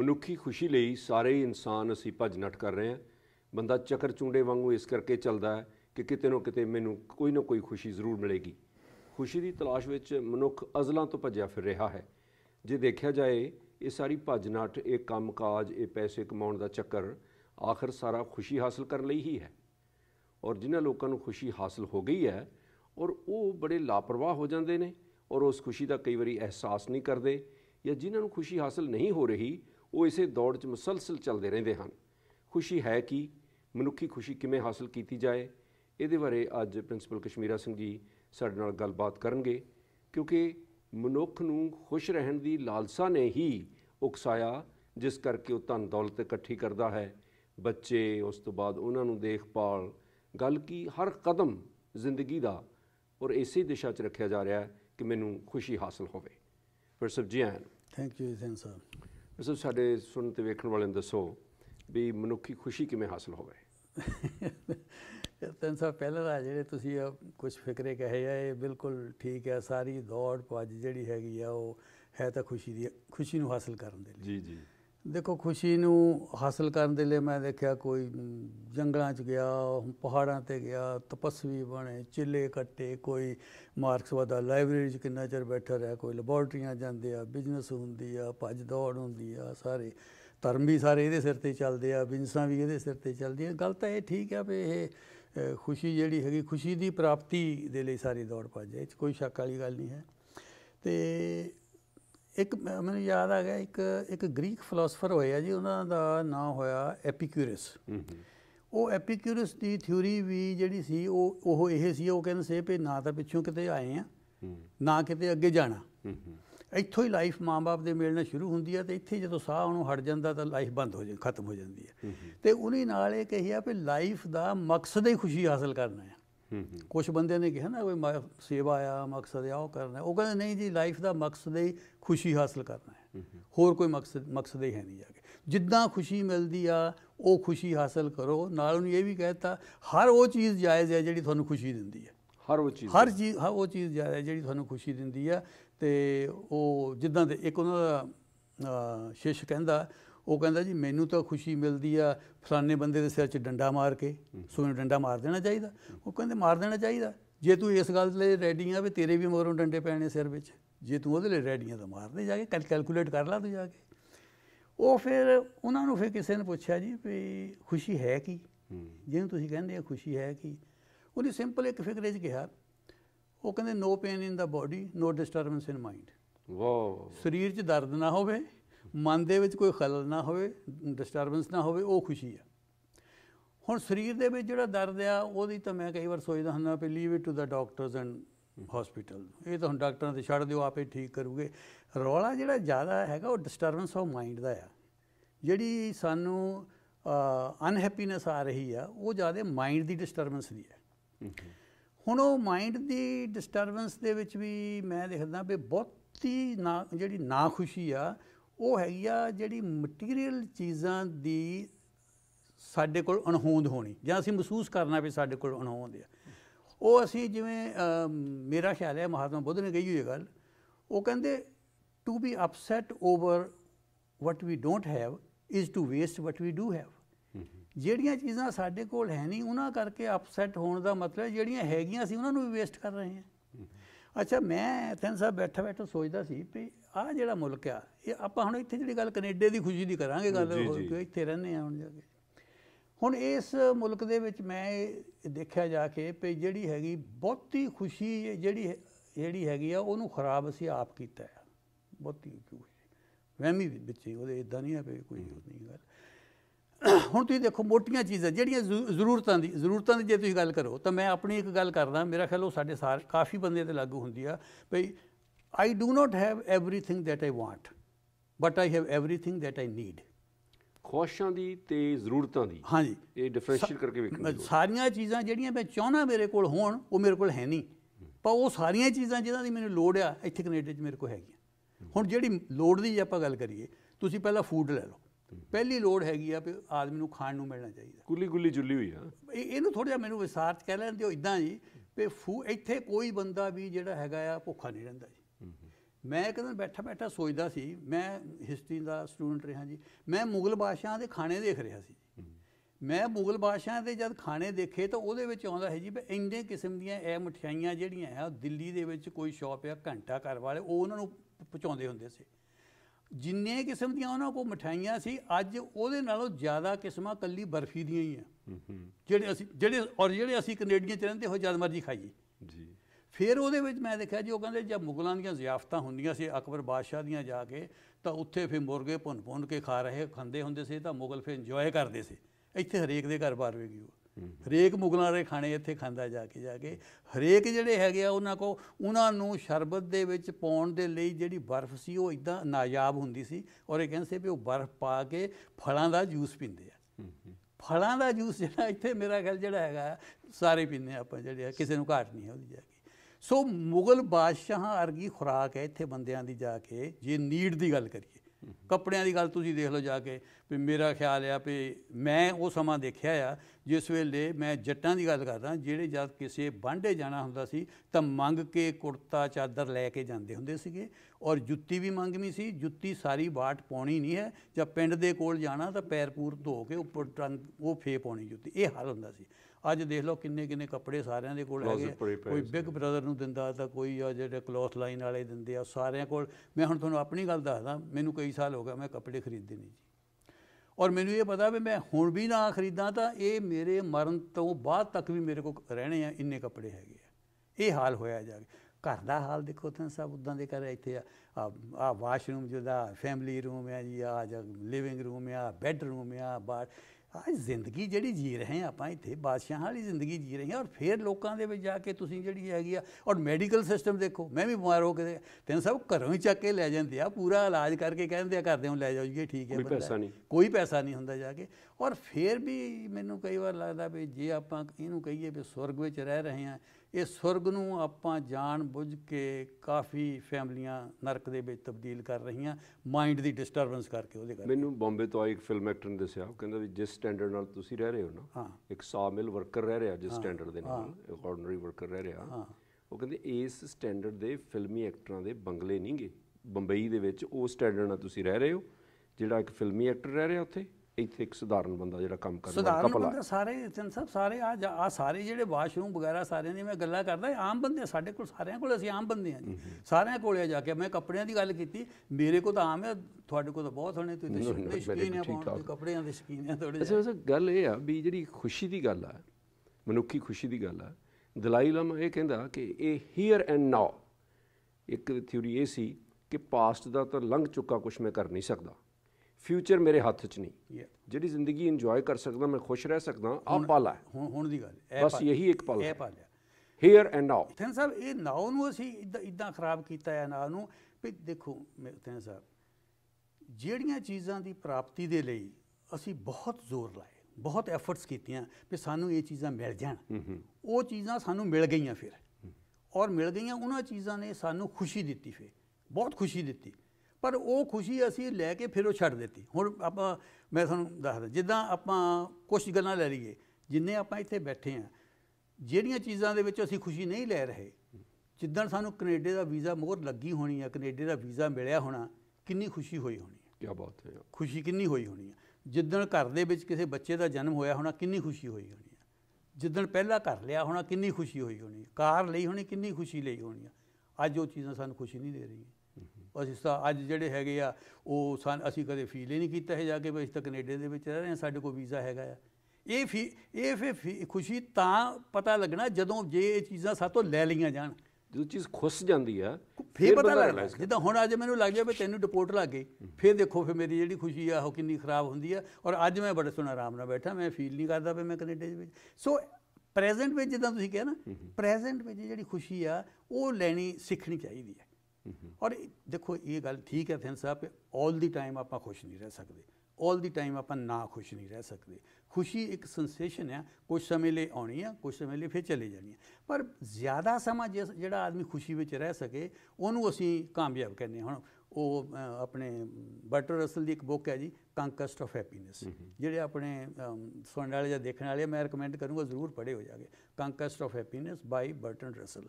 ਮਨੁੱਖੀ ਖੁਸ਼ੀ ਲਈ ਸਾਰੇ ਇਨਸਾਨ ਅਸੀਂ ਭੱਜ ਨੱਟ ਕਰ ਰਹੇ ਹਾਂ ਬੰਦਾ ਚੱਕਰ ਚੁੰਡੇ ਵਾਂਗੂ ਇਸ ਕਰਕੇ ਚੱਲਦਾ ਹੈ ਕਿ ਕਿਤੇ ਨਾ ਕਿਤੇ ਮੈਨੂੰ ਕੋਈ ਨਾ ਕੋਈ ਖੁਸ਼ੀ ਜ਼ਰੂਰ ਮਿਲੇਗੀ ਖੁਸ਼ੀ ਦੀ ਤਲਾਸ਼ ਵਿੱਚ ਮਨੁੱਖ ਅਜ਼ਲਾਂ ਤੋਂ ਭੱਜਿਆ ਫਿਰ ਰਿਹਾ ਹੈ ਜੇ ਦੇਖਿਆ ਜਾਏ ਇਹ ਸਾਰੀ ਭੱਜ ਨੱਟ ਇਹ ਕੰਮਕਾਜ ਇਹ ਪੈਸੇ ਕਮਾਉਣ ਦਾ ਚੱਕਰ ਆਖਰ ਸਾਰਾ ਖੁਸ਼ੀ ਹਾਸਲ ਕਰਨ ਲਈ ਹੀ ਹੈ ਔਰ ਜਿਨ੍ਹਾਂ ਲੋਕਾਂ ਨੂੰ ਖੁਸ਼ੀ ਹਾਸਲ ਹੋ ਗਈ ਹੈ ਔਰ ਉਹ ਬੜੇ ਲਾਪਰਵਾਹ ਹੋ ਜਾਂਦੇ ਨੇ ਔਰ ਉਸ ਖੁਸ਼ੀ ਦਾ ਕਈ ਵਾਰੀ ਅਹਿਸਾਸ ਨਹੀਂ ਕਰਦੇ ਜਾਂ ਜਿਨ੍ਹਾਂ ਨੂੰ ਖੁਸ਼ੀ ਹਾਸਲ ਨਹੀਂ ਹੋ ਰਹੀ ਉਹ ਇਸੇ ਦੌੜ 'ਚ ਮੁਸਲਸਲ ਚੱਲਦੇ ਰਹਿੰਦੇ ਹਨ ਖੁਸ਼ੀ ਹੈ ਕਿ ਮਨੁੱਖੀ ਖੁਸ਼ੀ ਕਿਵੇਂ ਹਾਸਲ ਕੀਤੀ ਜਾਏ ਇਹਦੇ ਬਾਰੇ ਅੱਜ ਪ੍ਰਿੰਸੀਪਲ ਕਸ਼ਮੀਰਾ ਸਿੰਘ ਜੀ ਸਾਡੇ ਨਾਲ ਗੱਲਬਾਤ ਕਰਨਗੇ ਕਿਉਂਕਿ ਮਨੁੱਖ ਨੂੰ ਖੁਸ਼ ਰਹਿਣ ਦੀ ਲਾਲਸਾ ਨੇ ਹੀ ਉਕਸਾਇਆ ਜਿਸ ਕਰਕੇ ਉਹ ਧਨ ਦੌਲਤ ਇਕੱਠੀ ਕਰਦਾ ਹੈ ਬੱਚੇ ਉਸ ਤੋਂ ਬਾਅਦ ਉਹਨਾਂ ਨੂੰ ਦੇਖਭਾਲ ਗੱਲ ਕੀ ਹਰ ਕਦਮ ਜ਼ਿੰਦਗੀ ਦਾ ਔਰ ਇਸੇ ਦਿਸ਼ਾ 'ਚ ਰੱਖਿਆ ਜਾ ਰਿਹਾ ਹੈ ਕਿ ਮੈਨੂੰ ਖੁਸ਼ੀ ਹਾਸਲ ਹੋਵੇ ਫਿਰ ਆਇਆਂ thank you thank sir so ਸਾਡੇ ਸੁਣ ਤੇ ਵੇਖਣ ਵਾਲਿਆਂ ਨੂੰ ਦੱਸੋ ਵੀ ਮਨੁੱਖੀ ਖੁਸ਼ੀ ਕਿਵੇਂ ਹਾਸਲ ਹੋਵੇ ਤਾਂ ਸਭ ਪਹਿਲਾਂ ਦਾ ਜਿਹੜੇ ਤੁਸੀਂ ਕੁਝ ਫਿਕਰੇ ਕਹੇ ਆ ਇਹ ਬਿਲਕੁਲ ਠੀਕ ਹੈ ਸਾਰੀ ਦੌੜ ਭੱਜ ਜਿਹੜੀ ਹੈਗੀ ਆ ਉਹ ਹੈ ਤਾਂ ਖੁਸ਼ੀ ਦੀ ਖੁਸ਼ੀ ਨੂੰ ਹਾਸਲ ਕਰਨ ਦੇ ਲਈ ਜੀ ਜੀ ਦੇਖੋ ਖੁਸ਼ੀ ਨੂੰ ਹਾਸਲ ਕਰਨ ਦੇ ਲਈ ਮੈਂ ਦੇਖਿਆ ਕੋਈ ਜੰਗਲਾਂ 'ਚ ਗਿਆ ਪਹਾੜਾਂ ਤੇ ਗਿਆ ਤਪਸਵੀ ਬਣੇ ਚਿੱਲੇ ਕੱਟੇ ਕੋਈ ਮਾਰਕਸਵਾਦਾ ਲਾਇਬ੍ਰੇਰੀ 'ਚ ਕਿੰਨਾ ਚਿਰ ਬੈਠਾ ਰਿਹਾ ਕੋਈ ਲੈਬੋਰਟਰੀਆਂ ਜਾਂਦੇ ਆ ਬਿਜ਼ਨਸ ਹੁੰਦੀ ਆ ਭੱਜ ਦੌੜ ਹੁੰਦੀ ਆ ਸਾਰੇ ਧਰਮ ਵੀ ਸਾਰੇ ਇਹਦੇ ਸਿਰ ਤੇ ਚੱਲਦੇ ਆ ਬਿਜ਼ਨਸਾਂ ਵੀ ਇਹਦੇ ਸਿਰ ਤੇ ਚੱਲਦੀਆਂ ਗੱਲ ਤਾਂ ਇਹ ਠੀਕ ਆ ਵੀ ਇਹ ਖੁਸ਼ੀ ਜਿਹੜੀ ਹੈਗੀ ਖੁਸ਼ੀ ਦੀ ਪ੍ਰਾਪਤੀ ਦੇ ਲਈ ਸਾਰੀ ਦੌੜ ਭੱਜ ਹੈ ਇਹ 'ਚ ਕੋਈ ਸ਼ੱਕ ਵਾਲੀ ਗੱਲ ਨਹੀਂ ਹੈ ਤੇ ਇੱਕ ਮੈਨੂੰ ਯਾਦ ਆ ਗਿਆ ਇੱਕ ਇੱਕ ਗ੍ਰੀਕ ਫਿਲਾਸਫਰ ਹੋਇਆ ਜੀ ਉਹਨਾਂ ਦਾ ਨਾਮ ਹੋਇਆ ਐਪੀਕਿਊਰਸ ਉਹ ਐਪੀਕਿਊਰਸ ਦੀ ਥਿਊਰੀ ਵੀ ਜਿਹੜੀ ਸੀ ਉਹ ਉਹ ਇਹ ਸੀ ਉਹ ਕਹਿੰਦੇ ਸੀ ਵੀ ਨਾ ਤਾਂ ਪਿੱਛੋਂ ਕਿਤੇ ਆਏ ਆ ਨਾ ਕਿਤੇ ਅੱਗੇ ਜਾਣਾ ਇੱਥੋਂ ਹੀ ਲਾਈਫ ਮਾਂ-ਬਾਪ ਦੇ ਮਿਲਣਾ ਸ਼ੁਰੂ ਹੁੰਦੀ ਹੈ ਤੇ ਇੱਥੇ ਜਦੋਂ ਸਾਹ ਉਹਨੂੰ ਹਟ ਜਾਂਦਾ ਤਾਂ ਲਾਈਫ ਬੰਦ ਹੋ ਜਾਂਦੀ ਖਤਮ ਹੋ ਜਾਂਦੀ ਹੈ ਤੇ ਉਹਨੇ ਨਾਲ ਇਹ ਕਹੀ ਆ ਵੀ ਲਾਈਫ ਦਾ ਮਕਸਦ ਹੀ ਖੁਸ਼ੀ ਹਾਸਲ ਕਰਨਾ ਹੈ ਕੁਝ ਬੰਦੇ ਨੇ ਕਿਹਾ ਨਾ ਕੋਈ ਸੇਵਾ ਆ ਮਕਸਦ ਆ ਉਹ ਕਰਨਾ ਉਹ ਕਹਿੰਦੇ ਨਹੀਂ ਜੀ ਲਾਈਫ ਦਾ ਮਕਸਦ ਹੀ ਖੁਸ਼ੀ ਹਾਸਲ ਕਰਨਾ ਹੈ ਹੋਰ ਕੋਈ ਮਕਸਦ ਮਕਸਦ ਹੀ ਹੈ ਨਹੀਂ ਜਾ ਕੇ ਜਿੱਦਾਂ ਖੁਸ਼ੀ ਮਿਲਦੀ ਆ ਉਹ ਖੁਸ਼ੀ ਹਾਸਲ ਕਰੋ ਨਾਲ ਉਹਨੂੰ ਇਹ ਵੀ ਕਹਿਤਾ ਹਰ ਉਹ ਚੀਜ਼ ਜਾਇਜ਼ ਹੈ ਜਿਹੜੀ ਤੁਹਾਨੂੰ ਖੁਸ਼ੀ ਦਿੰਦੀ ਹੈ ਹਰ ਉਹ ਚੀਜ਼ ਹਰ ਚੀਜ਼ ਹਰ ਉਹ ਚੀਜ਼ ਜਾਇਜ਼ ਹੈ ਜਿਹੜੀ ਤੁਹਾਨੂੰ ਖੁਸ਼ੀ ਦਿੰਦੀ ਆ ਤੇ ਉਹ ਜਿੱਦਾਂ ਦੇ ਇੱਕ ਉਹਨਾਂ ਦਾ ਸ਼ਿਸ਼ ਕਹਿੰਦਾ ਉਹ ਕਹਿੰਦਾ ਜੀ ਮੈਨੂੰ ਤਾਂ ਖੁਸ਼ੀ ਮਿਲਦੀ ਆ ਫਲਾਣੇ ਬੰਦੇ ਦੇ ਸਿਰ 'ਚ ਡੰਡਾ ਮਾਰ ਕੇ ਸੋ ਨੂੰ ਡੰਡਾ ਮਾਰ ਦੇਣਾ ਚਾਹੀਦਾ ਉਹ ਕਹਿੰਦੇ ਮਾਰ ਦੇਣਾ ਚਾਹੀਦਾ ਜੇ ਤੂੰ ਇਸ ਗੱਲ ਲਈ ਰੈਡੀ ਆ ਵੀ ਤੇਰੇ ਵੀ ਮਗਰੋਂ ਡੰਡੇ ਪੈਣੇ ਸਿਰ ਵਿੱਚ ਜੇ ਤੂੰ ਉਹਦੇ ਲਈ ਰੈਡੀ ਆ ਤਾਂ ਮਾਰਦੇ ਜਾ ਕੇ ਕੈਲਕੂਲੇਟ ਕਰ ਲੈ ਤੂੰ ਜਾ ਕੇ ਉਹ ਫਿਰ ਉਹਨਾਂ ਨੂੰ ਫਿਰ ਕਿਸੇ ਨੇ ਪੁੱਛਿਆ ਜੀ ਵੀ ਖੁਸ਼ੀ ਹੈ ਕੀ ਜਿਹਨੂੰ ਤੁਸੀਂ ਕਹਿੰਦੇ ਆ ਖੁਸ਼ੀ ਹੈ ਕੀ ਉਹਨੇ ਸਿੰਪਲ ਇੱਕ ਫਿਕਰੇ 'ਚ ਕਿਹਾ ਉਹ ਕਹਿੰਦੇ no pain in the body no disturbance in mind ਵਾਹ ਸਰੀਰ 'ਚ ਦਰਦ ਨਾ ਹੋਵੇ ਮਨ ਦੇ ਵਿੱਚ ਕੋਈ ਖਲਲ ਨਾ ਹੋਵੇ ਡਿਸਟਰਬੈਂਸ ਨਾ ਹੋਵੇ ਉਹ ਖੁਸ਼ੀ ਆ ਹੁਣ ਸਰੀਰ ਦੇ ਵਿੱਚ ਜਿਹੜਾ ਦਰਦ ਆ ਉਹਦੀ ਤਾਂ ਮੈਂ ਕਈ ਵਾਰ ਸੋਚਦਾ ਹੁੰਦਾ ਪਈ leave it to the doctors and hospital ਇਹ ਤਾਂ ਹੁਣ ਡਾਕਟਰਾਂ ਤੇ ਛੱਡ ਦਿਓ ਆਪੇ ਠੀਕ ਕਰੂਗੇ ਰੌਲਾ ਜਿਹੜਾ ਜ਼ਿਆਦਾ ਹੈਗਾ ਉਹ ਡਿਸਟਰਬੈਂਸ ਆਫ ਮਾਈਂਡ ਦਾ ਆ ਜਿਹੜੀ ਸਾਨੂੰ ਅਨਹੈਪੀਨੈਸ ਆ ਰਹੀ ਆ ਉਹ ਜ਼ਿਆਦਾ ਮਾਈਂਡ ਦੀ ਡਿਸਟਰਬੈਂਸ ਦੀ ਹੈ ਹੁਣ ਉਹ ਮਾਈਂਡ ਦੀ ਡਿਸਟਰਬੈਂਸ ਦੇ ਵਿੱਚ ਵੀ ਮੈਂ ਦੇਖਦਾ ਵੀ ਬਹੁਤੀ ਜਿਹੜੀ ਨਾ ਖੁਸ਼ੀ ਆ ਉਹ ਹੈਗੀ ਆ ਜਿਹੜੀ ਮਟੀਰੀਅਲ ਚੀਜ਼ਾਂ ਦੀ ਸਾਡੇ ਕੋਲ ਅਣਹੋਂਦ ਹੋਣੀ ਜਾਂ ਅਸੀਂ ਮਹਿਸੂਸ ਕਰਨਾ ਵੀ ਸਾਡੇ ਕੋਲ ਅਣਹੋਂਦ ਆ ਉਹ ਅਸੀਂ ਜਿਵੇਂ ਮੇਰਾ ਖਿਆਲ ਹੈ ਮਹਾਤਮਾ ਬੁੱਧ ਨੇ ਕਹੀ ਹੋਈ ਗੱਲ ਉਹ ਕਹਿੰਦੇ to be upset over what we don't have is to waste what we do have ਜਿਹੜੀਆਂ ਚੀਜ਼ਾਂ ਸਾਡੇ ਕੋਲ ਹੈ ਨਹੀਂ ਉਹਨਾਂ ਕਰਕੇ ਅਪਸੈਟ ਹੋਣ ਦਾ ਮਤਲਬ ਜਿਹੜੀਆਂ ਹੈਗੀਆਂ ਸੀ ਉਹਨਾਂ ਨੂੰ ਵੀ ਵੇਸਟ ਕਰ ਰਹੇ ਹਾਂ ਅੱਛਾ ਮੈਂ ਤੈਨ ਸਾਹਿਬ ਬੈਠਾ ਬੈਠਾ ਸੋਚਦਾ ਸੀ ਵੀ ਆ ਜਿਹੜਾ ਮੁਲਕ ਆ ਇਹ ਆਪਾਂ ਹੁਣ ਇੱਥੇ ਜਿਹੜੀ ਗੱਲ ਕੈਨੇਡਾ ਦੀ ਖੁਸ਼ੀ ਦੀ ਕਰਾਂਗੇ ਗੱਲ ਕਿਉਂ ਇੱਥੇ ਰਹਿੰਦੇ ਆ ਹੁਣ ਜਾ ਕੇ ਹੁਣ ਇਸ ਮੁਲਕ ਦੇ ਵਿੱਚ ਮੈਂ ਦੇਖਿਆ ਜਾ ਕੇ ਕਿ ਜਿਹੜੀ ਹੈਗੀ ਬਹੁਤੀ ਖੁਸ਼ੀ ਜਿਹੜੀ ਜਿਹੜੀ ਹੈਗੀ ਆ ਉਹਨੂੰ ਖਰਾਬ ਅਸੀਂ ਆਪ ਕੀਤਾ ਹੈ ਬਹੁਤੀ ਖੁਸ਼ੀ ਵਹਿਮੀ ਵਿੱਚ ਉਹਦੇ ਇਦਾਂ ਨਹੀਂ ਆ ਪਈ ਕੋਈ ਨਹੀਂ ਗੱਲ ਹੁਣ ਤੁਸੀਂ ਦੇਖੋ ਮੋਟੀਆਂ ਚੀਜ਼ਾਂ ਜਿਹੜੀਆਂ ਜ਼ਰੂਰਤਾਂ ਦੀ ਜ਼ਰੂਰਤਾਂ ਦੀ ਜੇ ਤੁਸੀਂ ਗੱਲ ਕਰੋ ਤਾਂ ਮੈਂ ਆਪਣੀ ਇੱਕ ਗੱਲ ਕਰਦਾ ਮੇਰਾ ਖਿਆਲ ਉਹ ਸਾਡੇ ਸਾਰੇ ਕਾਫੀ ਬੰਦੇ ਤੇ ਲਾਗੂ ਹੁੰਦੀ ਆ ਭਈ I do not have everything that I want, but I have everything that I need. ਖੁਆਇਸ਼ਾਂ ਦੀ ਤੇ ਜ਼ਰੂਰਤਾਂ ਦੀ ਹਾਂਜੀ ਇਹ ਡਿਫਰੈਂਸ਼ੀਅਲ ਕਰਕੇ ਵੇਖਣਾ ਸਾਰੀਆਂ ਚੀਜ਼ਾਂ ਜਿਹੜੀਆਂ ਮੈਂ ਚਾਹਣਾ ਮੇਰੇ ਕੋਲ ਹੋਣ ਉਹ ਮੇਰੇ ਕੋਲ ਹੈ ਨਹੀਂ ਪਰ ਉਹ ਸਾਰੀਆਂ ਚੀਜ਼ਾਂ ਜਿਹਨਾਂ ਦੀ ਮੈਨੂੰ ਲੋੜ ਆ ਇੱਥੇ ਕੈਨੇਡਾ 'ਚ ਮੇਰੇ ਕੋਲ ਹੈਗੀਆਂ ਹੁਣ ਜਿਹੜੀ ਲੋੜ ਦੀ ਜੇ ਆਪਾਂ ਗੱਲ ਕਰੀਏ ਤੁਸੀਂ ਪਹਿਲਾਂ ਫੂਡ ਲੈ ਲਓ ਪਹਿਲੀ ਲੋੜ ਹੈਗੀ ਆ ਕਿ ਆਦਮੀ ਨੂੰ ਖਾਣ ਨੂੰ ਮਿਲਣਾ ਚਾਹੀਦਾ ਕੁੱਲੀ ਗੁੱਲੀ ਜੁੱਲੀ ਹੋਈ ਆ ਇਹਨੂੰ ਥੋੜਾ ਜਿਹਾ ਮੈਨੂੰ ਵਿਸਾਰਤ ਕਹਿ ਲੈਂਦੇ ਹੋ ਇਦਾਂ ਜੀ ਕਿ ਫੂ ਇੱਥੇ ਕੋਈ ਬੰਦਾ ਵੀ ਜਿਹੜਾ ਹੈਗਾ ਆ ਭੁੱਖਾ ਨਹੀਂ ਰਹਿੰਦਾ ਜੀ ਮੈਂ ਇੱਕ ਦਿਨ ਬੈਠਾ ਬੈਠਾ ਸੋਚਦਾ ਸੀ ਮੈਂ ਹਿਸਟਰੀ ਦਾ ਸਟੂਡੈਂਟ ਰਿਹਾ ਜੀ ਮੈਂ ਮੁਗਲ ਬਾਦਸ਼ਾਹਾਂ ਦੇ ਖਾਣੇ ਦੇਖ ਰਿਹਾ ਸੀ ਮੈਂ ਮੁਗਲ ਬਾਦਸ਼ਾਹਾਂ ਦੇ ਜਦ ਖਾਣੇ ਦੇਖੇ ਤਾਂ ਉਹਦੇ ਵਿੱਚ ਆਉਂਦਾ ਹੈ ਜੀ ਵੀ ਇੰਨੇ ਕਿਸਮ ਦੀਆਂ ਇਹ ਮਠਿਆਈਆਂ ਜਿਹੜੀਆਂ ਆ ਦਿੱਲੀ ਦੇ ਵਿੱਚ ਕੋਈ ਸ਼ਾਪ ਆ ਘੰਟਾ ਘਰ ਵਾਲੇ ਉਹ ਉਹਨਾਂ ਨੂੰ ਪਹੁੰਚਾਉਂਦੇ ਹੁੰਦੇ ਸੀ ਜਿੰਨੇ ਕਿਸਮ ਦੀਆਂ ਉਹਨਾਂ ਕੋਲ ਮਠਿਆਈਆਂ ਸੀ ਅੱਜ ਉਹਦੇ ਨਾਲੋਂ ਜ਼ਿਆਦਾ ਕਿਸਮਾਂ ਕੱਲੀ ਬਰਫੀ ਦੀਆਂ ਹੀ ਆ ਜਿਹੜੇ ਅਸੀਂ ਜਿਹੜੇ ਔਰ ਜਿਹੜੇ ਅਸੀਂ ਕੈਨੇਡੀਅਨ ਚ ਰਹਿੰਦੇ ਹੋ ਜਦ ਮਰਜੀ ਖਾਈਏ ਜੀ ਫਿਰ ਉਹਦੇ ਵਿੱਚ ਮੈਂ ਦੇਖਿਆ ਜੀ ਉਹ ਕਹਿੰਦੇ ਜਦ ਮੁਗਲਾਂ ਦੀਆਂ ਜ਼ਿਆਫਤਾਂ ਹੁੰਦੀਆਂ ਸੀ ਅਕਬਰ ਬਾਦਸ਼ਾਹ ਦੀਆਂ ਜਾ ਕੇ ਤਾਂ ਉੱਥੇ ਫਿਰ ਮੁਰਗੇ ਭੁੰਨ ਭੁੰਨ ਕੇ ਖਾ ਰਹੇ ਖਾਂਦੇ ਹੁੰਦੇ ਸੀ ਤਾਂ ਮੁਗਲ ਫਿਰ ਇੰਜੋਏ ਕਰਦੇ ਸੀ ਇੱਥੇ ਹਰੇਕ ਦੇ ਘਰ ਬਾਰਬੀਕਿਊ ਹਰੇਕ ਮੁਗਲਾਂ ਦੇ ਖਾਣੇ ਇੱਥੇ ਖਾਂਦਾ ਜਾ ਕੇ ਜਾ ਕੇ ਹਰੇਕ ਜਿਹੜੇ ਹੈਗੇ ਆ ਉਹਨਾਂ ਕੋ ਉਹਨਾਂ ਨੂੰ ਸ਼ਰਬਤ ਦੇ ਵਿੱਚ ਪਾਉਣ ਦੇ ਲਈ ਜਿਹੜੀ ਬਰਫ਼ ਸੀ ਉਹ ਇਦਾਂ ਨਾਜਾਬ ਹੁੰਦੀ ਸੀ ਔਰ ਇਹ ਕਹਿੰਦੇ ਸੀ ਵੀ ਉਹ ਬਰਫ਼ ਪਾ ਕੇ ਫਲਾਂ ਦਾ ਜੂਸ ਪੀਂਦੇ ਆ ਫਲਾਂ ਦਾ ਜੂਸ ਜਿਹੜਾ ਇੱਥੇ ਮੇਰਾ ਖਿਆਲ ਜਿਹੜਾ ਹੈਗਾ ਸਾਰੇ ਪੀਂਦੇ ਆਪਾਂ ਜਿਹੜੇ ਕਿਸੇ ਨੂੰ ਘਾਟ ਨਹੀਂ ਹੁੰਦੀ ਜਾ ਕੇ ਸੋ ਮੁਗਲ ਬਾਦਸ਼ਾਹਾਂ ਅਰਗੀ ਖੁਰਾਕ ਹੈ ਇੱਥੇ ਬੰਦਿਆਂ ਦੀ ਜਾ ਕੇ ਜੇ ਨੀਡ ਦੀ ਗੱਲ ਕਰੀਏ ਕੱਪੜਿਆਂ ਦੀ ਗੱਲ ਤੁਸੀਂ ਦੇਖ ਲਓ ਜਾ ਕੇ ਵੀ ਮੇਰਾ ਖਿਆਲ ਆ ਵੀ ਮੈਂ ਉਹ ਸਮਾਂ ਦੇਖਿਆ ਆ ਜਿਸ ਵੇਲੇ ਮੈਂ ਜੱਟਾਂ ਦੀ ਗੱਲ ਕਰਦਾ ਜਿਹੜੇ ਜਦ ਕਿਸੇ ਬਾਂਡੇ ਜਾਣਾ ਹੁੰਦਾ ਸੀ ਤਾਂ ਮੰਗ ਕੇ ਕੁੜਤਾ ਚਾਦਰ ਲੈ ਕੇ ਜਾਂਦੇ ਹੁੰਦੇ ਸੀਗੇ ਔਰ ਜੁੱਤੀ ਵੀ ਮੰਗਣੀ ਸੀ ਜੁੱਤੀ ਸਾਰੀ ਬਾਟ ਪਾਉਣੀ ਨਹੀਂ ਹੈ ਜਾਂ ਪਿੰਡ ਦੇ ਕੋਲ ਜਾਣਾ ਤਾਂ ਪੈਰ ਪੂਰ ਧੋ ਕੇ ਉੱਪਰ ਟੰਗ ਉਹ ਫੇ ਪਾਉਣੀ ਜੁੱਤੀ ਇਹ ਹਾਲ ਹੁੰਦਾ ਸੀ ਅੱਜ ਦੇਖ ਲਓ ਕਿੰਨੇ ਕਿੰਨੇ ਕੱਪੜੇ ਸਾਰਿਆਂ ਦੇ ਕੋਲ ਹੈਗੇ ਕੋਈ ਬਿਗ ਬ੍ਰਦਰ ਨੂੰ ਦਿੰਦਾ ਤਾਂ ਕੋਈ ਆ ਜਿਹੜੇ ਕਲੋਥ ਲਾਈਨ ਵਾਲੇ ਦਿੰਦੇ ਆ ਸਾਰਿਆਂ ਕੋਲ ਮੈਂ ਹੁਣ ਤੁਹਾਨੂੰ ਆਪਣੀ ਗੱਲ ਦੱਸਦਾ ਮੈਨੂੰ ਕਈ ਸਾਲ ਹੋ ਗਏ ਮੈਂ ਕੱਪੜੇ ਖਰੀਦਦੇ ਨਹੀਂ ਜੀ ਔਰ ਮੈਨੂੰ ਇਹ ਪਤਾ ਵੀ ਮੈਂ ਹੁਣ ਵੀ ਨਾ ਖਰੀਦਾਂ ਤਾਂ ਇਹ ਮੇਰੇ ਮਰਨ ਤੋਂ ਬਾਅਦ ਤੱਕ ਵੀ ਮੇਰੇ ਕੋਲ ਰਹਿਣੇ ਆ ਇੰਨੇ ਕੱਪੜੇ ਹੈਗੇ ਆ ਇਹ ਹਾਲ ਹੋਇਆ ਜਾ ਘਰ ਦਾ ਹਾਲ ਦੇਖੋ ਤਾਂ ਸਭ ਉਦਾਂ ਦੇ ਘਰ ਇੱਥੇ ਆ ਆ ਵਾਸ਼ਰੂਮ ਜਿਹਦਾ ਫੈਮਿਲੀ ਰੂਮ ਹੈ ਜੀ ਆ ਲਿਵਿੰਗ ਰੂਮ ਆ ਬੈੱਡਰੂਮ ਆ ਬਾਹਰ ਆ ਜ਼ਿੰਦਗੀ ਜਿਹੜੀ ਜੀ ਰਹੇ ਆ ਆਪਾਂ ਇੱਥੇ ਬਾਦਸ਼ਾਹਾਂ ਵਾਲੀ ਜ਼ਿੰਦਗੀ ਜੀ ਰਹੇ ਆ ਔਰ ਫਿਰ ਲੋਕਾਂ ਦੇ ਵਿੱਚ ਜਾ ਕੇ ਤੁਸੀਂ ਜਿਹੜੀ ਹੈਗੀ ਆ ਔਰ ਮੈਡੀਕਲ ਸਿਸਟਮ ਦੇਖੋ ਮੈਂ ਵੀ ਬਿਮਾਰ ਹੋ ਕੇ ਤੈਨੂੰ ਸਭ ਘਰੋਂ ਹੀ ਚੱਕ ਕੇ ਲੈ ਜਾਂਦੇ ਆ ਪੂਰਾ ਇਲਾਜ ਕਰਕੇ ਕਹਿੰਦੇ ਆ ਕਰਦੇ ਹਾਂ ਲੈ ਜਾਓ ਜੀ ਠੀਕ ਹੈ ਕੋਈ ਪੈਸਾ ਨਹੀਂ ਕੋਈ ਪੈਸਾ ਨਹੀਂ ਹੁੰਦਾ ਜਾ ਕੇ ਔਰ ਫਿਰ ਵੀ ਮੈਨੂੰ ਕਈ ਵਾਰ ਲੱਗਦਾ ਵੀ ਜੇ ਆਪਾਂ ਇਹਨੂੰ ਕਹੀਏ ਵੀ ਸਵਰਗ ਵਿੱਚ ਰਹਿ ਰਹੇ ਆ ਇਹ ਸੁਰਗ ਨੂੰ ਆਪਾਂ ਜਾਣ ਬੁੱਝ ਕੇ ਕਾਫੀ ਫੈਮਲੀਆਂ ਨਰਕ ਦੇ ਵਿੱਚ ਤਬਦੀਲ ਕਰ ਰਹੀਆਂ ਮਾਈਂਡ ਦੀ ਡਿਸਟਰਬੈਂਸ ਕਰਕੇ ਉਹਦੇ ਕਰਕੇ ਮੈਨੂੰ ਬੰਬੇ ਤੋਂ ਇੱਕ ਫਿਲਮ ਐਕਟਰ ਨੇ ਦੱਸਿਆ ਉਹ ਕਹਿੰਦਾ ਵੀ ਜਿਸ ਸਟੈਂਡਰਡ ਨਾਲ ਤੁਸੀਂ ਰਹਿ ਰਹੇ ਹੋ ਨਾ ਇੱਕ ਸਾਮਿਲ ਵਰਕਰ ਰਹਿ ਰਿਹਾ ਜਿਸ ਸਟੈਂਡਰਡ ਦੇ ਨਾਲ ਇੱਕ ਆਰਡੀਨਰੀ ਵਰਕਰ ਰਹਿ ਰਿਹਾ ਉਹ ਕਹਿੰਦੇ ਇਸ ਸਟੈਂਡਰਡ ਦੇ ਫਿਲਮੀ ਐਕਟਰਾਂ ਦੇ ਬੰਗਲੇ ਨਹੀਂਗੇ ਬੰਬਈ ਦੇ ਵਿੱਚ ਉਹ ਸਟੈਂਡਰਡ ਨਾਲ ਤੁਸੀਂ ਰਹਿ ਰਹੇ ਹੋ ਜਿਹੜਾ ਇੱਕ ਫਿਲਮੀ ਐਕਟਰ ਰਹਿ ਰਿਹਾ ਉੱਥੇ ਇੱਥੇ ਇੱਕ ਸਧਾਰਨ ਬੰਦਾ ਜਿਹੜਾ ਕੰਮ ਕਰਦਾ ਵਾਲਾ ਕਪਲ ਆ ਸਾਰੇ ਜਨ ਸਾਹਿਬ ਸਾਰੇ ਆ ਆ ਸਾਰੇ ਜਿਹੜੇ ਵਾਸ਼ਰੂਮ ਵਗੈਰਾ ਸਾਰਿਆਂ ਦੀ ਮੈਂ ਗੱਲਾਂ ਕਰਦਾ ਆਮ ਬੰਦੇ ਸਾਡੇ ਕੋਲ ਸਾਰਿਆਂ ਕੋਲ ਅਸੀਂ ਆਮ ਬੰਦੇ ਆ ਜੀ ਸਾਰਿਆਂ ਕੋਲੇ ਜਾ ਕੇ ਮੈਂ ਕੱਪੜਿਆਂ ਦੀ ਗੱਲ ਕੀਤੀ ਮੇਰੇ ਕੋਲ ਤਾਂ ਆਮ ਹੈ ਤੁਹਾਡੇ ਕੋਲ ਤਾਂ ਬਹੁਤ ਹੋਣੇ ਤੁਸੀਂ ਸ਼ੌਕੀਨ ਸ਼ੌਕੀਨ ਆ ਪਾਉਣ ਕੱਪੜਿਆਂ ਦੇ ਸ਼ਕੀਨ ਆ ਥੋੜੇ ਜਿਹਾ ਅਸਲ ਗੱਲ ਇਹ ਆ ਵੀ ਜਿਹੜੀ ਖੁਸ਼ੀ ਦੀ ਗੱਲ ਆ ਮਨੁੱਖੀ ਖੁਸ਼ੀ ਦੀ ਗੱਲ ਆ ਦਲਾਈ ਲਾਮਾ ਇਹ ਕਹਿੰਦਾ ਕਿ ਇਹ ਹੇਅਰ ਐਂਡ ਨਾਓ ਇੱਕ ਥਿਊਰੀ ਇਹ ਸੀ ਕਿ ਪਾਸਟ ਦਾ ਤਾਂ ਲੰਘ ਚੁੱਕਾ ਕੁਝ ਮੈਂ ਕਰ ਨਹੀਂ ਸਕਦਾ ਫਿਊਚਰ ਮੇਰੇ ਹੱਥ 'ਚ ਨਹੀਂ ਜਿਹੜੀ ਜ਼ਿੰਦਗੀ ਇੰਜੋਏ ਕਰ ਸਕਦਾ ਮੈਂ ਖੁਸ਼ ਰਹਿ ਸਕਦਾ ਆ ਪਾਲਾ ਹੁਣ ਹੁਣ ਦੀ ਗੱਲ ਬਸ ਇਹੀ ਇੱਕ ਪਲ ਹੈ ਹੇਅਰ ਐਂਡ ਨਾਓ ਥੈਨ ਸਾਹਿਬ ਇਹ ਨਾਓ ਨੂੰ ਅਸੀਂ ਇਦਾਂ ਇਦਾਂ ਖਰਾਬ ਕੀਤਾ ਹੈ ਨਾਓ ਨੂੰ ਵੀ ਦੇਖੋ ਥੈਨ ਸਾਹਿਬ ਜਿਹੜੀਆਂ ਚੀਜ਼ਾਂ ਦੀ ਪ੍ਰਾਪਤੀ ਦੇ ਲਈ ਅਸੀਂ ਬਹੁਤ ਜ਼ੋਰ ਲਾਇਆ ਬਹੁਤ ਐਫਰਟਸ ਕੀਤੀਆਂ ਕਿ ਸਾਨੂੰ ਇਹ ਚੀਜ਼ਾਂ ਮਿਲ ਜਾਣ ਉਹ ਚੀਜ਼ਾਂ ਸਾਨੂੰ ਮਿਲ ਗਈਆਂ ਫਿਰ ਔਰ ਮਿਲ ਗਈਆਂ ਉਹਨਾਂ ਚੀਜ਼ਾਂ ਨੇ ਸਾਨੂੰ ਖੁਸ਼ੀ ਦਿੱਤੀ ਫਿਰ ਬਹੁਤ ਖੁਸ਼ੀ ਦਿੱਤੀ ਪਰ ਉਹ ਖੁਸ਼ੀ ਅਸੀਂ ਲੈ ਕੇ ਫਿਰ ਉਹ ਛੱਡ ਦਿੱਤੀ ਹੁਣ ਆਪਾਂ ਮੈਂ ਤੁਹਾਨੂੰ ਦੱਸਦਾ ਜਿੱਦਾਂ ਆਪਾਂ ਕੁਝ ਗੱਲਾਂ ਲੈ ਲਈਏ ਜਿੰਨੇ ਆਪਾਂ ਇੱਥੇ ਬੈਠੇ ਆ ਜਿਹੜੀਆਂ ਚੀਜ਼ਾਂ ਦੇ ਵਿੱਚ ਅਸੀਂ ਖੁਸ਼ੀ ਨਹੀਂ ਲੈ ਰਹੇ ਜਿੱਦਾਂ ਸਾਨੂੰ ਕੈਨੇਡਾ ਦਾ ਵੀਜ਼ਾ ਮੋਹਰ ਲੱਗੀ ਹੋਣੀ ਆ ਕੈਨੇਡਾ ਦਾ ਵੀਜ਼ਾ ਮਿਲਿਆ ਹੋਣਾ ਕਿੰਨੀ ਖੁਸ਼ੀ ਹੋਈ ਹੋਣੀ ਹੈ ਕੀ ਬਾਤ ਹੈ ਖੁਸ਼ੀ ਕਿੰਨੀ ਹੋਈ ਹੋਣੀ ਹੈ ਜਿੱਦਣ ਘਰ ਦੇ ਵਿੱਚ ਕਿਸੇ ਬੱਚੇ ਦਾ ਜਨਮ ਹੋਇਆ ਹੋਣਾ ਕਿੰਨੀ ਖੁਸ਼ੀ ਹੋਈ ਹੋਣੀ ਹੈ ਜਿੱਦਣ ਪਹਿਲਾ ਘਰ ਲਿਆ ਹੋਣਾ ਕਿੰਨੀ ਖੁਸ਼ੀ ਹੋਈ ਹੋਣੀ ਕਾਰ ਲਈ ਹੋਣੀ ਕਿੰਨੀ ਖੁਸ਼ੀ ਲਈ ਹੋਣੀ ਆ ਅੱਜ ਉਹ ਚੀਜ਼ਾਂ ਸਾਨੂੰ ਖੁਸ਼ੀ ਨਹੀਂ ਦੇ ਰਹੀਆਂ ਅਸੀਂ ਤਾਂ ਅੱਜ ਜਿਹੜੇ ਹੈਗੇ ਆ ਉਹ ਸਾਨੂੰ ਅਸੀਂ ਕਦੇ ਫੀਲ ਹੀ ਨਹੀਂ ਕੀਤਾ ਹੈ ਜਾ ਕੇ ਵੀ ਅਸੀਂ ਤਾਂ ਕੈਨੇਡਾ ਦੇ ਵਿੱਚ ਰਹਿ ਰਹੇ ਹਾਂ ਸਾਡੇ ਕੋਲ ਵੀਜ਼ਾ ਹੈਗਾ ਆ ਇਹ ਫੀ ਇਹ ਫੀ ਖੁਸ਼ੀ ਤਾਂ ਪਤਾ ਲੱਗਣਾ ਜਦੋਂ ਜੇ ਇਹ ਚੀਜ਼ਾਂ ਸਾਤੋਂ ਲੈ ਲਈਆਂ ਜਾਣ ਜਦੋਂ ਚੀਜ਼ ਖੁੱਸ ਜਾਂਦੀ ਆ ਫੇਰ ਪਤਾ ਲੱਗਦਾ ਜਿੱਦਾਂ ਹੁਣ ਅੱਜ ਮੈਨੂੰ ਲੱਗ ਵੀ ਤੈਨੂੰ ਡਿਪੋਰਟ ਲੱਗ ਗਈ ਫੇਰ ਦੇਖੋ ਫੇ ਮੇਰੀ ਜਿਹੜੀ ਖੁਸ਼ੀ ਆ ਉਹ ਕਿੰਨੀ ਖਰਾਬ ਹੁੰਦੀ ਆ ਔਰ ਅੱਜ ਮੈਂ ਬੜੇ ਸੋਹਣਾ ਆਰਾਮ ਨਾਲ ਬੈਠਾ ਮੈਂ ਫੀਲ ਨਹੀਂ ਕਰਦਾ ਵੀ ਮੈਂ ਕੈਨੇਡਾ ਦੇ ਵਿੱਚ ਸੋ ਪ੍ਰੈਜ਼ੈਂਟ ਵਿੱਚ ਜਿੱਦਾਂ ਤੁਸੀਂ ਕਿਹਾ ਨਾ ਪ੍ਰੈਜ਼ੈਂਟ ਵਿੱਚ ਜਿਹੜੀ ਖੁਸ਼ੀ ਆ ਉਹ ਲੈਣੀ ਸਿੱਖਣੀ ਚਾਹੀਦੀ ਆ ਔਰ ਦੇਖੋ ਇਹ ਗੱਲ ਠੀਕ ਹੈ ਫਿਰ ਸਾਹਿਬ ਆਲ ਦੀ ਟਾਈਮ ਆਪਾਂ ਖੁਸ਼ ਨਹੀਂ ਰਹਿ ਸਕਦੇ ਆਲ ਦੀ ਟਾਈਮ ਆਪਾਂ ਨਾ ਖੁਸ਼ ਨਹੀਂ ਰਹਿ ਸਕਦੇ ਖੁਸ਼ੀ ਇੱਕ ਸੈਂਸੇਸ਼ਨ ਹੈ ਕੁਝ ਸਮੇਂ ਲਈ ਆਉਣੀ ਹੈ ਕੁਝ ਸਮੇਂ ਲਈ ਫਿਰ ਚਲੀ ਜਾਣੀ ਹੈ ਪਰ ਜ਼ਿਆਦਾ ਸਮਾਂ ਜਿਹੜਾ ਆਦਮੀ ਖੁਸ਼ੀ ਵਿੱਚ ਰਹਿ ਸਕੇ ਉਹਨੂੰ ਅਸੀਂ ਕਾਮਯਾਬ ਕਹਿੰਦੇ ਹੁਣ ਉਹ ਆਪਣੇ ਬਟਰ ਰਸਲ ਦੀ ਇੱਕ ਬੁੱਕ ਹੈ ਜੀ ਕੰਕਸਟ ਆਫ ਹੈਪੀਨੈਸ ਜਿਹੜੇ ਆਪਣੇ ਸੁਣਨ ਵਾਲੇ ਜਾਂ ਦੇਖਣ ਵਾਲੇ ਮੈਂ ਰეკਮੈਂਡ ਕਰੂੰਗਾ ਜ਼ਰੂਰ ਪੜ੍ਹੇ ਹੋ ਜਾਗੇ conquest of happiness by Bertrand Russell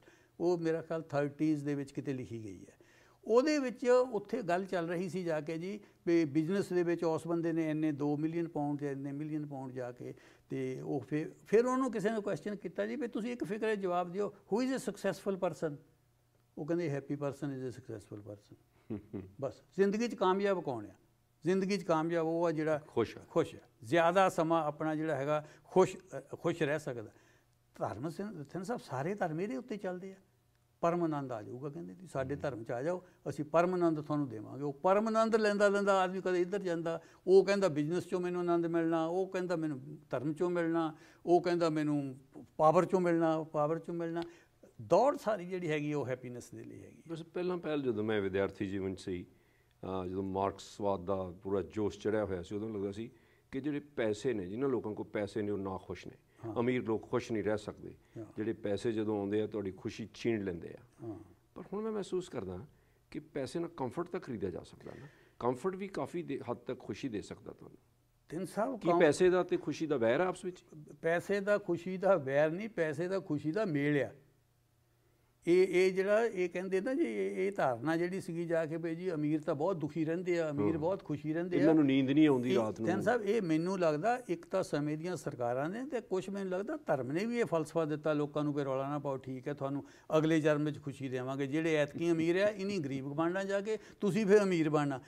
ਉਹ ਮੇਰਾ ਖਿਆਲ 30s ਦੇ ਵਿੱਚ ਕਿਤੇ ਲਿਖੀ ਗਈ ਹੈ ਉਹਦੇ ਵਿੱਚ ਉੱਥੇ ਗੱਲ ਚੱਲ ਰਹੀ ਸੀ ਜਾ ਕੇ ਜੀ ਵੀ ਬਿਜ਼ਨਸ ਦੇ ਵਿੱਚ ਉਸ ਬੰਦੇ ਨੇ ਇੰਨੇ 2 ਮਿਲੀਅਨ ਪਾਉਂਡ ਜਾਂ ਇੰਨੇ ਮਿਲੀਅਨ ਪਾਉਂਡ ਜਾ ਕੇ ਤੇ ਉਹ ਫਿਰ ਫਿਰ ਉਹਨੂੰ ਕਿਸੇ ਨੇ ਕੁਐਸਚਨ ਕੀਤਾ ਜੀ ਵੀ ਤੁਸੀਂ ਇੱਕ ਫਿਕਰੇ ਜਵਾਬ ਦਿਓ who is a successful person ਉਹ ਕਹਿੰਦੇ happy person is a successful person ਬਸ ਜ਼ਿੰਦਗੀ 'ਚ ਕਾਮਯਾਬ ਕੌਣ ਆ ਜ਼ਿੰਦਗੀ 'ਚ ਕਾਮਯਾਬ ਉਹ ਆ ਜਿਹੜਾ ਖੁਸ਼ ਹੈ ਖੁਸ਼ ਹੈ ਜ਼ਿਆਦਾ ਸਮਾਂ ਆਪਣਾ ਜਿਹੜਾ ਹੈਗਾ ਖੁਸ਼ ਖੁਸ਼ ਰਹਿ ਸਕਦਾ ਧਰਮ ਸਿੰਘ ਸਾਹਿਬ ਸਾਰੇ ਧਰਮ ਇਹਦੇ ਉੱਤੇ ਚੱਲਦੇ ਆ ਪਰਮਾਨੰਦ ਆ ਜਾਊਗਾ ਕਹਿੰਦੇ ਤੁਸੀਂ ਸਾਡੇ ਧਰਮ 'ਚ ਆ ਜਾਓ ਅਸੀਂ ਪਰਮਾਨੰਦ ਤੁਹਾਨੂੰ ਦੇਵਾਂਗੇ ਉਹ ਪਰਮਾਨੰਦ ਲੈਂਦਾ ਲੈਂਦਾ ਆਦਮੀ ਕਦੇ ਇੱਧਰ ਜਾਂਦਾ ਉਹ ਕਹਿੰਦਾ ਬਿਜ਼ਨਸ 'ਚੋਂ ਮੈਨੂੰ ਆਨੰਦ ਮਿਲਣਾ ਉਹ ਕਹਿੰਦਾ ਮੈਨੂੰ ਧਰਮ 'ਚੋਂ ਮਿਲਣਾ ਉਹ ਕਹਿੰਦਾ ਮੈਨੂੰ ਪਾਵਰ 'ਚੋਂ ਮਿਲਣਾ ਪਾਵਰ 'ਚੋਂ ਮਿਲਣਾ ਦੌੜ ਸਾਰੀ ਜਿਹੜੀ ਹੈਗੀ ਉਹ ਹੈਪੀਨੈਸ ਦੇ ਲਈ ਹੈਗੀ ਬਸ ਪਹਿਲਾਂ ਪਹਿਲ ਜਦੋਂ ਮੈਂ ਵਿਦਿਆਰਥੀ ਜੀਵਨ ਸੀ ਜਦੋਂ ਮਾਰਕਸਵਾਦ ਦਾ ਪੂਰਾ ਜੋਸ਼ ਚੜਿਆ ਹੋਇਆ ਸੀ ਉਦੋਂ ਲੱਗਦਾ ਸੀ ਕਿ ਜਿਹੜੇ ਪੈਸੇ ਨੇ ਜਿਨ੍ਹਾਂ ਲੋਕਾਂ ਕੋਲ ਪੈਸੇ ਨੇ ਉਹ ਨਾ ਖੁਸ਼ ਨੇ ਅਮੀਰ ਲੋਕ ਖੁਸ਼ ਨਹੀਂ ਰਹਿ ਸਕਦੇ ਜਿਹੜੇ ਪੈਸੇ ਜਦੋਂ ਆਉਂਦੇ ਆ ਤੁਹਾਡੀ ਖੁਸ਼ੀ ਛੀਨ ਲੈਂਦੇ ਆ ਪਰ ਹੁਣ ਮੈਂ ਮਹਿਸੂਸ ਕਰਦਾ ਕਿ ਪੈਸੇ ਨਾਲ ਕੰਫਰਟ ਤਾਂ ਖਰੀਦਿਆ ਜਾ ਸਕਦਾ ਨਾ ਕੰਫਰਟ ਵੀ ਕਾਫੀ ਹੱਦ ਤੱਕ ਖੁਸ਼ੀ ਦੇ ਸਕਦਾ ਤੁਹਾਨੂੰ ਤਿੰਨ ਸਾਹਿਬ ਕੀ ਪੈਸੇ ਦਾ ਤੇ ਖੁਸ਼ੀ ਦਾ ਵੈਰ ਆਪਸ ਵਿੱਚ ਪੈਸੇ ਦਾ ਖੁਸ਼ੀ ਦਾ ਵੈਰ ਨਹੀਂ ਪੈਸੇ ਦਾ ਖੁਸ਼ੀ ਦਾ ਮੇਲ ਆ ਇਹ ਇਹ ਜਿਹੜਾ ਇਹ ਕਹਿੰਦੇ ਨਾ ਜੀ ਇਹ ਧਾਰਨਾ ਜਿਹੜੀ ਸੀਗੀ ਜਾ ਕੇ ਵੀ ਜੀ ਅਮੀਰ ਤਾਂ ਬਹੁਤ ਦੁਖੀ ਰਹਿੰਦੇ ਆ ਅਮੀਰ ਬਹੁਤ ਖੁਸ਼ੀ ਰਹਿੰਦੇ ਆ ਇਹਨਾਂ ਨੂੰ ਨੀਂਦ ਨਹੀਂ ਆਉਂਦੀ ਰਾਤ ਨੂੰ ਜਨ ਸਾਹਿਬ ਇਹ ਮੈਨੂੰ ਲੱਗਦਾ ਇੱਕ ਤਾਂ ਸਮੇਂ ਦੀਆਂ ਸਰਕਾਰਾਂ ਨੇ ਤੇ ਕੁਝ ਮੈਨੂੰ ਲੱਗਦਾ ਧਰਮ ਨੇ ਵੀ ਇਹ ਫਲਸਫਾ ਦਿੱਤਾ ਲੋਕਾਂ ਨੂੰ ਕਿ ਰੌਲਾ ਨਾ ਪਾਓ ਠੀਕ ਹੈ ਤੁਹਾਨੂੰ ਅਗਲੇ ਜਨਮ ਵਿੱਚ ਖੁਸ਼ੀ ਦੇਵਾਂਗੇ ਜਿਹੜੇ ਐਤਕੀ ਅਮੀਰ ਆ ਇਨੀ ਗਰੀਬ ਬਣਨਾ ਜਾ ਕੇ ਤੁਸੀਂ ਫਿਰ ਅਮੀਰ ਬਣਨਾ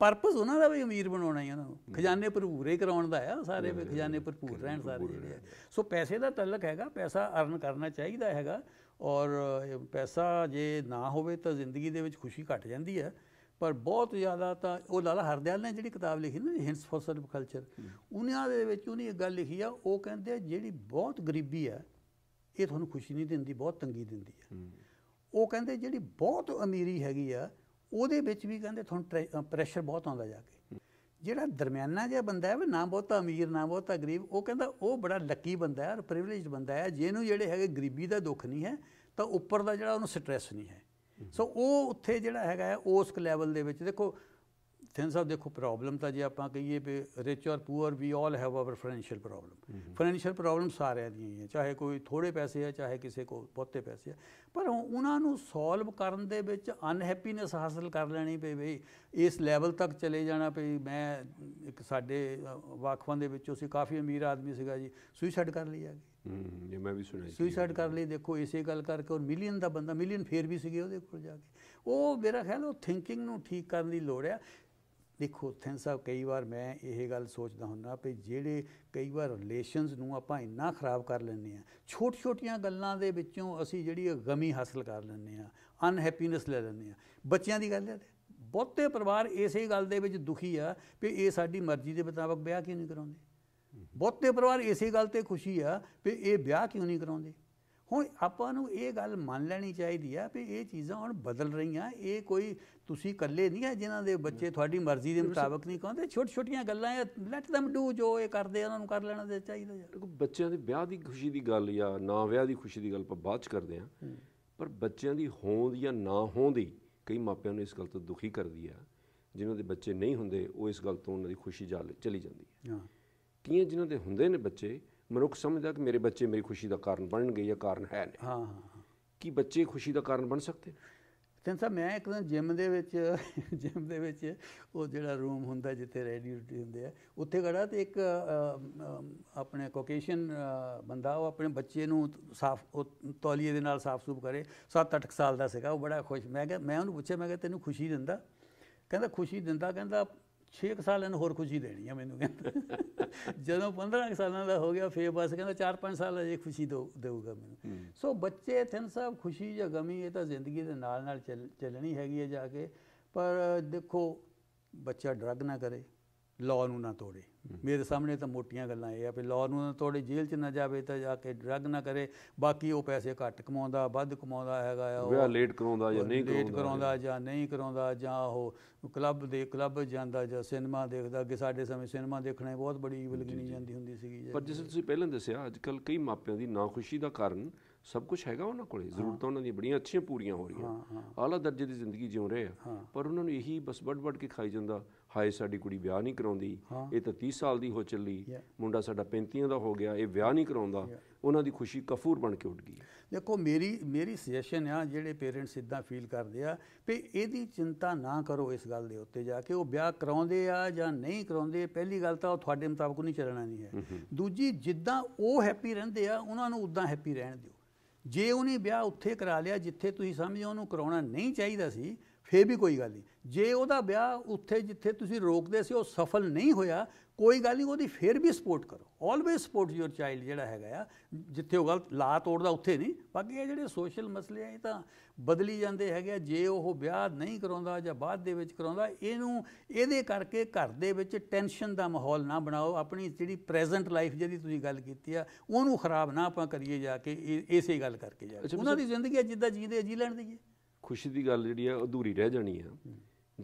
ਪਰਪਸ ਉਹਨਾਂ ਦਾ ਵੀ ਅਮੀਰ ਬਣਾਉਣਾ ਹੀ ਉਹਨਾਂ ਨੂੰ ਖਜ਼ਾਨੇ ਭਰਪੂਰੇ ਕਰਾਉਣ ਦਾ ਆ ਸਾਰੇ ਵੀ ਖਜ਼ਾਨੇ ਭਰਪੂਰ ਰਹਿਣ ਸਾਰੇ ਜਿਹੜੇ ਸੋ ਪੈਸੇ ਦਾ ਤਲਕ ਹੈਗਾ ਪੈਸਾ ਅਰਨ ਕਰਨਾ ਚਾਹੀਦਾ ਹੈਗਾ ਔਰ ਪੈਸਾ ਜੇ ਨਾ ਹੋਵੇ ਤਾਂ ਜ਼ਿੰਦਗੀ ਦੇ ਵਿੱਚ ਖੁਸ਼ੀ ਘਟ ਜਾਂਦੀ ਹੈ ਪਰ ਬਹੁਤ ਜ਼ਿਆਦਾ ਤਾਂ ਉਹ ਲਾਲਾ ਹਰਦਿਆਲ ਨੇ ਜਿਹੜੀ ਕਿਤਾਬ ਲਿਖੀ ਨਾ ਹਿੰਸ ਫੋਰ ਸਰਵ ਕਲਚਰ ਉਹਨਾਂ ਦੇ ਵਿੱਚ ਉਹਨੇ ਇੱਕ ਗੱਲ ਲਿਖੀ ਆ ਉਹ ਕਹਿੰਦੇ ਆ ਜਿਹੜੀ ਬਹੁਤ ਗਰੀਬੀ ਹੈ ਇਹ ਤੁਹਾਨੂੰ ਖੁਸ਼ੀ ਨਹੀਂ ਦਿੰਦੀ ਬਹੁਤ ਤੰਗੀ ਦਿੰਦੀ ਆ ਉਹ ਕਹਿੰਦੇ ਜਿਹੜੀ ਬਹੁਤ ਅਮੀਰੀ ਹੈਗੀ ਆ ਉਹਦੇ ਵਿੱਚ ਵੀ ਕਹਿੰਦੇ ਤੁਹਾਨੂੰ ਪ੍ਰੈਸ਼ਰ ਬਹੁਤ ਆਉਂਦਾ ਜਾ ਕੇ ਜਿਹੜਾ ਦਰਮਿਆਨਾ ਜਿਹਾ ਬੰਦਾ ਹੈ ਵੀ ਨਾ ਬਹੁਤਾ ਅਮੀਰ ਨਾ ਬਹੁਤਾ ਗਰੀਬ ਉਹ ਕਹਿੰਦਾ ਉਹ ਬੜਾ ਲੱਕੀ ਬੰਦਾ ਹੈ ਔਰ ਪ੍ਰਿਵਿਲੇਜਡ ਬੰਦਾ ਹੈ ਜਿਹਨੂੰ ਜਿਹੜੇ ਹੈਗੇ ਗਰੀਬੀ ਦਾ ਦੁੱਖ ਨਹੀਂ ਹੈ ਤਾਂ ਉੱਪਰ ਦਾ ਜਿਹੜਾ ਉਹਨੂੰ ਸਟ्रेस ਨਹੀਂ ਹੈ ਸੋ ਉਹ ਉੱਥੇ ਜਿਹੜਾ ਹੈਗਾ ਉਸ ਲੈਵਲ ਦੇ ਵਿੱਚ ਦੇਖੋ ਥਿੰਨ ਆਫ ਦੇਖੋ ਪ੍ਰੋਬਲਮ ਤਾਂ ਜੇ ਆਪਾਂ ਕਹੀਏ we rich or poor we all have our financial problem financial problem ਸਾਰਿਆਂ ਦੀਆਂ ਹੀ ਹੈ ਚਾਹੇ ਕੋਈ ਥੋੜੇ ਪੈਸੇ ਹੈ ਚਾਹੇ ਕਿਸੇ ਕੋਲ ਬਹੁਤੇ ਪੈਸੇ ਹੈ ਪਰ ਉਹਨਾਂ ਨੂੰ ਸੋਲਵ ਕਰਨ ਦੇ ਵਿੱਚ ਅਨਹੈਪੀਨੈਸ ਹਾਸਲ ਕਰ ਲੈਣੀ ਪਈ ਵੀ ਇਸ ਲੈਵਲ ਤੱਕ ਚਲੇ ਜਾਣਾ ਪਈ ਮੈਂ ਇੱਕ ਸਾਡੇ ਵਾਕਫਾਂ ਦੇ ਵਿੱਚੋਂ ਸੀ ਕਾਫੀ ਅਮੀਰ ਆਦਮੀ ਸੀਗਾ ਜੀ ਸੁਈਸਾਈਡ ਕਰ ਲਈ ਆ ਹੂੰ ਇਹ ਮੈਂ ਵੀ ਸੁਣਿਆ ਸੁਈਸਾਈਡ ਕਰ ਲਈ ਦੇਖੋ ਇਸੇ ਗੱਲ ਕਰਕੇ ਔਰ ਮਿਲੀਅਨ ਦਾ ਬੰਦਾ ਮਿਲੀਅਨ ਫੇਰ ਵੀ ਸੀਗੇ ਉਹਦੇ ਕੋਲ ਜਾ ਕੇ ਉਹ ਮੇਰਾ ਖਿਆਲ ਉਹ ਥਿੰਕਿੰਗ ਨੂੰ ਠੀਕ ਕਰਨ ਦੀ ਲੋੜ ਹੈ ਦੇਖੋ ਥੈਨ ਸਾਹਿਬ ਕਈ ਵਾਰ ਮੈਂ ਇਹ ਗੱਲ ਸੋਚਦਾ ਹੁੰਦਾ ਕਿ ਜਿਹੜੇ ਕਈ ਵਾਰ ਰਿਲੇਸ਼ਨਸ ਨੂੰ ਆਪਾਂ ਇੰਨਾ ਖਰਾਬ ਕਰ ਲੈਂਦੇ ਆ ਛੋਟ ਛੋਟੀਆਂ ਗੱਲਾਂ ਦੇ ਵਿੱਚੋਂ ਅਸੀਂ ਜਿਹੜੀ ਗਮੀ ਹਾਸਲ ਕਰ ਲੈਂਦੇ ਆ ਅਨਹੈਪੀਨੈਸ ਲੈ ਲੈਂਦੇ ਆ ਬੱਚਿਆਂ ਦੀ ਗੱਲ ਹੈ ਬਹੁਤੇ ਪਰਿਵਾਰ ਇਸੇ ਗੱਲ ਦੇ ਵਿੱਚ ਦੁਖੀ ਆ ਕਿ ਇਹ ਸਾਡੀ ਮਰਜ਼ੀ ਦੇ ਮੁਤਾਬਕ ਵਿਆਹ ਕਿਉਂ ਨਹੀਂ ਕਰਾਉਂਦੇ ਬਹੁਤੇ ਪਰਿਵਾਰ ਇਸੇ ਗੱਲ ਤੇ ਖੁਸ਼ੀ ਆ ਕਿ ਇਹ ਵਿਆਹ ਕਿਉਂ ਨਹੀਂ ਕਰਾਉਂਦੇ ਹੁਣ ਆਪਾਂ ਨੂੰ ਇਹ ਗੱਲ ਮੰਨ ਲੈਣੀ ਚਾਹੀਦੀ ਆ ਵੀ ਇਹ ਚੀਜ਼ਾਂ ਹੁਣ ਬਦਲ ਰਹੀਆਂ ਇਹ ਕੋਈ ਤੁਸੀਂ ਇਕੱਲੇ ਨਹੀਂ ਆ ਜਿਨ੍ਹਾਂ ਦੇ ਬੱਚੇ ਤੁਹਾਡੀ ਮਰਜ਼ੀ ਦੇ ਮੁਤਾਬਕ ਨਹੀਂ ਕਹਿੰਦੇ ਛੋਟ ਛੋਟੀਆਂ ਗੱਲਾਂ ਆ ਲੈਟ them ਡੂ ਜੋ ਇਹ ਕਰਦੇ ਉਹਨਾਂ ਨੂੰ ਕਰ ਲੈਣਾ ਦੇ ਚਾਹੀਦਾ ਯਾਰ ਬੱਚਿਆਂ ਦੇ ਵਿਆਹ ਦੀ ਖੁਸ਼ੀ ਦੀ ਗੱਲ ਜਾਂ ਨਾ ਵਿਆਹ ਦੀ ਖੁਸ਼ੀ ਦੀ ਗੱਲ ਆਪਾਂ ਬਾਅਦ ਚ ਕਰਦੇ ਆ ਪਰ ਬੱਚਿਆਂ ਦੀ ਹੋਂਦ ਜਾਂ ਨਾ ਹੋਂਦ ਹੀ ਕਈ ਮਾਪਿਆਂ ਨੂੰ ਇਸ ਗੱਲ ਤੋਂ ਦੁਖੀ ਕਰਦੀ ਆ ਜਿਨ੍ਹਾਂ ਦੇ ਬੱਚੇ ਨਹੀਂ ਹੁੰਦੇ ਉਹ ਇਸ ਗੱਲ ਤੋਂ ਉਹਨਾਂ ਦੀ ਖੁਸ਼ੀ ਚਲੀ ਜਾਂਦੀ ਹੈ ਹਾਂ ਕਿੰਨੇ ਜਿਨ੍ਹਾਂ ਦੇ ਹੁੰਦੇ ਨੇ ਬੱਚੇ ਮਨੁੱਖ ਸਮਝਦਾ ਕਿ ਮੇਰੇ ਬੱਚੇ ਮੇਰੀ ਖੁਸ਼ੀ ਦਾ ਕਾਰਨ ਬਣਨਗੇ ਜਾਂ ਕਾਰਨ ਹੈ ਨੇ ਹਾਂ ਹਾਂ ਕੀ ਬੱਚੇ ਖੁਸ਼ੀ ਦਾ ਕਾਰਨ ਬਣ ਸਕਦੇ ਨੇ ਸਾਹਿਬ ਮੈਂ ਇੱਕ ਦਿਨ ਜਿਮ ਦੇ ਵਿੱਚ ਜਿਮ ਦੇ ਵਿੱਚ ਉਹ ਜਿਹੜਾ ਰੂਮ ਹੁੰਦਾ ਜਿੱਥੇ ਰੈਡੀ ਰੂਟੀ ਹੁੰਦੇ ਆ ਉੱਥੇ ਖੜਾ ਤੇ ਇੱਕ ਆਪਣੇ ਕੋਕੇਸ਼ਨ ਬੰਦਾ ਉਹ ਆਪਣੇ ਬੱਚੇ ਨੂੰ ਸਾਫ ਤੌਲੀਏ ਦੇ ਨਾਲ ਸਾਫ ਸੂਫ ਕਰੇ 7-8 ਸਾਲ ਦਾ ਸੀਗਾ ਉਹ ਬੜਾ ਖੁਸ਼ ਮੈਂ ਕਿਹਾ ਮੈਂ ਉਹਨੂੰ ਪੁੱਛਿਆ ਮੈਂ ਕਿਹਾ ਤੈਨੂੰ ਖੁਸ਼ੀ ਦਿੰਦਾ ਕਹਿੰਦਾ ਖੁਸ਼ੀ ਦਿੰਦਾ ਕਹਿੰਦਾ 6 ਸਾਲਾਂ ਨੂੰ ਹੋਰ ਖੁਸ਼ੀ ਦੇਣੀ ਆ ਮੈਨੂੰ ਕਹਿੰਦਾ ਜਦੋਂ 15 ਸਾਲਾਂ ਦਾ ਹੋ ਗਿਆ ਫੇਰ ਬਸ ਕਹਿੰਦਾ 4-5 ਸਾਲ ਅਜੇ ਖੁਸ਼ੀ ਦੇਊਗਾ ਮੈਨੂੰ ਸੋ ਬੱਚੇ ਥਨ ਸਾਹਿਬ ਖੁਸ਼ੀ ਜਾਂ ਗਮੀ ਇਹ ਤਾਂ ਜ਼ਿੰਦਗੀ ਦੇ ਨਾਲ ਨਾਲ ਚੱਲਣੀ ਹੈਗੀ ਹੈ ਜਾ ਕੇ ਪਰ ਦੇਖੋ ਬੱਚਾ ਡਰਗ ਨਾ ਕਰੇ ਲਾਅ ਨੂੰ ਨਾ ਤੋੜੇ ਮੇਰੇ ਸਾਹਮਣੇ ਤਾਂ ਮੋਟੀਆਂ ਗੱਲਾਂ ਇਹ ਆ ਵੀ ਲਾਅ ਨੂੰ ਨਾ ਤੋੜੇ ਜੇਲ੍ਹ 'ਚ ਨਾ ਜਾਵੇ ਤਾਂ ਜਾ ਕੇ ਡਰੱਗ ਨਾ ਕਰੇ ਬਾਕੀ ਉਹ ਪੈਸੇ ਘੱਟ ਕਮਾਉਂਦਾ ਵੱਧ ਕਮਾਉਂਦਾ ਹੈਗਾ ਆ ਉਹ ਵਿਆਹ ਲੇਟ ਕਰਾਉਂਦਾ ਜਾਂ ਨਹੀਂ ਕਰਾਉਂਦਾ ਲੇਟ ਕਰਾਉਂਦਾ ਜਾਂ ਨਹੀਂ ਕਰਾਉਂਦਾ ਜਾਂ ਉਹ ਕਲੱਬ ਦੇ ਕਲੱਬ ਜਾਂਦਾ ਜਾਂ ਸਿਨੇਮਾ ਦੇਖਦਾ ਕਿ ਸਾਡੇ ਸਮੇਂ ਸਿਨੇਮਾ ਦੇਖਣਾ ਬਹੁਤ ਬੜੀ ਈਵਲ ਗਿਣੀ ਜਾਂਦੀ ਹੁੰਦੀ ਸੀਗੀ ਪਰ ਜਿਸ ਤੁਸੀਂ ਪਹਿਲਾਂ ਦੱਸਿਆ ਅੱਜ ਕੱਲ ਕਈ ਮਾਪਿਆਂ ਦੀ ਨਾਖੁਸ਼ੀ ਦਾ ਕਾਰਨ ਸਭ ਕੁਝ ਹੈਗਾ ਉਹਨਾਂ ਕੋਲੇ ਜ਼ਰੂਰਤਾਂ ਉਹਨਾਂ ਦੀਆਂ ਬੜੀਆਂ ਅੱਛੀਆਂ ਪੂਰੀਆਂ ਹੋ ਰਹੀਆਂ ਆਲਾ ਦਰਜੇ ਦੀ ਜ਼ਿੰਦਗੀ ਜਿਉ ਰਹੇ ਆ ਪਰ ਉਹਨਾਂ ਨੂੰ ਇਹੀ ਬਸ ਵੱਡ ਵੱਡ ਕੇ ਖਾਈ ਜਾਂਦਾ ਹਾਏ ਸਾਡੀ ਕੁੜੀ ਵਿਆਹ ਨਹੀਂ ਕਰਾਉਂਦੀ ਇਹ ਤਾਂ 30 ਸਾਲ ਦੀ ਹੋ ਚੱਲੀ ਮੁੰਡਾ ਸਾਡਾ 35 ਦਾ ਹੋ ਗਿਆ ਇਹ ਵਿਆਹ ਨਹੀਂ ਕਰਾਉਂਦਾ ਉਹਨਾਂ ਦੀ ਖੁਸ਼ੀ ਕਫੂਰ ਬਣ ਕੇ ਉੱਡ ਗਈ ਦੇਖੋ ਮੇਰੀ ਮੇਰੀ ਸੁਜੈਸ਼ਨ ਆ ਜਿਹੜੇ ਪੇਰੈਂਟਸ ਇਦਾਂ ਫੀਲ ਕਰਦੇ ਆ ਵੀ ਇਹਦੀ ਚਿੰਤਾ ਨਾ ਕਰੋ ਇਸ ਗੱਲ ਦੇ ਉੱਤੇ ਜਾ ਕੇ ਉਹ ਵਿਆਹ ਕਰਾਉਂਦੇ ਆ ਜਾਂ ਨਹੀਂ ਕਰਾਉਂਦੇ ਪਹਿਲੀ ਗੱਲ ਤਾਂ ਉਹ ਤੁਹਾਡੇ ਮੁਤਾਬਕ ਨਹੀਂ ਚੱਲਣਾ ਨਹੀਂ ਹੈ ਦੂਜੀ ਜਿੱਦਾਂ ਉਹ ਹੈਪੀ ਰਹਿੰਦੇ ਆ ਉਹਨਾਂ ਨੂੰ ਉਦਾਂ ਹੈਪੀ ਰਹਿਣ ਦਿਓ ਜੇ ਉਹਨੇ ਵਿਆਹ ਉੱਥੇ ਕਰਾ ਲਿਆ ਜਿੱਥੇ ਤੁਸੀਂ ਸਮਝੋ ਉਹਨੂੰ ਕਰਾਉਣਾ ਨਹੀਂ ਚਾਹੀਦਾ ਸੀ ਫੇਰ ਵੀ ਕੋਈ ਗੱਲ ਨਹੀਂ ਜੇ ਉਹਦਾ ਵਿਆਹ ਉੱਥੇ ਜਿੱਥੇ ਤੁਸੀਂ ਰੋਕਦੇ ਸੀ ਉਹ ਸਫਲ ਨਹੀਂ ਹੋਇਆ ਕੋਈ ਗੱਲ ਨਹੀਂ ਉਹਦੀ ਫੇਰ ਵੀ ਸਪੋਰਟ ਕਰੋ ਆਲਵੇਸ ਸਪੋਰਟ ਯੂਰ ਚਾਈਲਡ ਜਿਹੜਾ ਹੈਗਾ ਆ ਜਿੱਥੇ ਉਹ ਗਲਤ ਲਾ ਤੋੜਦਾ ਉੱਥੇ ਨਹੀਂ ਬਾਕੀ ਇਹ ਜਿਹੜੇ ਸੋਸ਼ਲ ਮਸਲੇ ਆ ਇਹ ਤਾਂ ਬਦਲੀ ਜਾਂਦੇ ਹੈਗੇ ਆ ਜੇ ਉਹ ਵਿਆਹ ਨਹੀਂ ਕਰਾਉਂਦਾ ਜਾਂ ਬਾਅਦ ਦੇ ਵਿੱਚ ਕਰਾਉਂਦਾ ਇਹਨੂੰ ਇਹਦੇ ਕਰਕੇ ਘਰ ਦੇ ਵਿੱਚ ਟੈਨਸ਼ਨ ਦਾ ਮਾਹੌਲ ਨਾ ਬਣਾਓ ਆਪਣੀ ਜਿਹੜੀ ਪ੍ਰੈਜ਼ੈਂਟ ਲਾਈਫ ਜਿਹਦੀ ਤੁਸੀਂ ਗੱਲ ਕੀਤੀ ਆ ਉਹਨੂੰ ਖਰਾਬ ਨਾ ਆਪਾਂ ਕਰੀਏ ਜਾ ਕੇ ਇਸੇ ਗੱਲ ਕਰਕੇ ਜਾ ਉਹਨਾਂ ਦੀ ਜ਼ਿੰਦਗੀ ਜਿੱਦਾਂ ਜੀਂਦੇ ਜੀ ਲੈਣ ਦੀ ਹੈ ਖੁਸ਼ੀ ਦੀ ਗੱਲ ਜਿਹੜੀ ਆ ਅਧੂਰੀ ਰਹਿ ਜਾਣੀ ਆ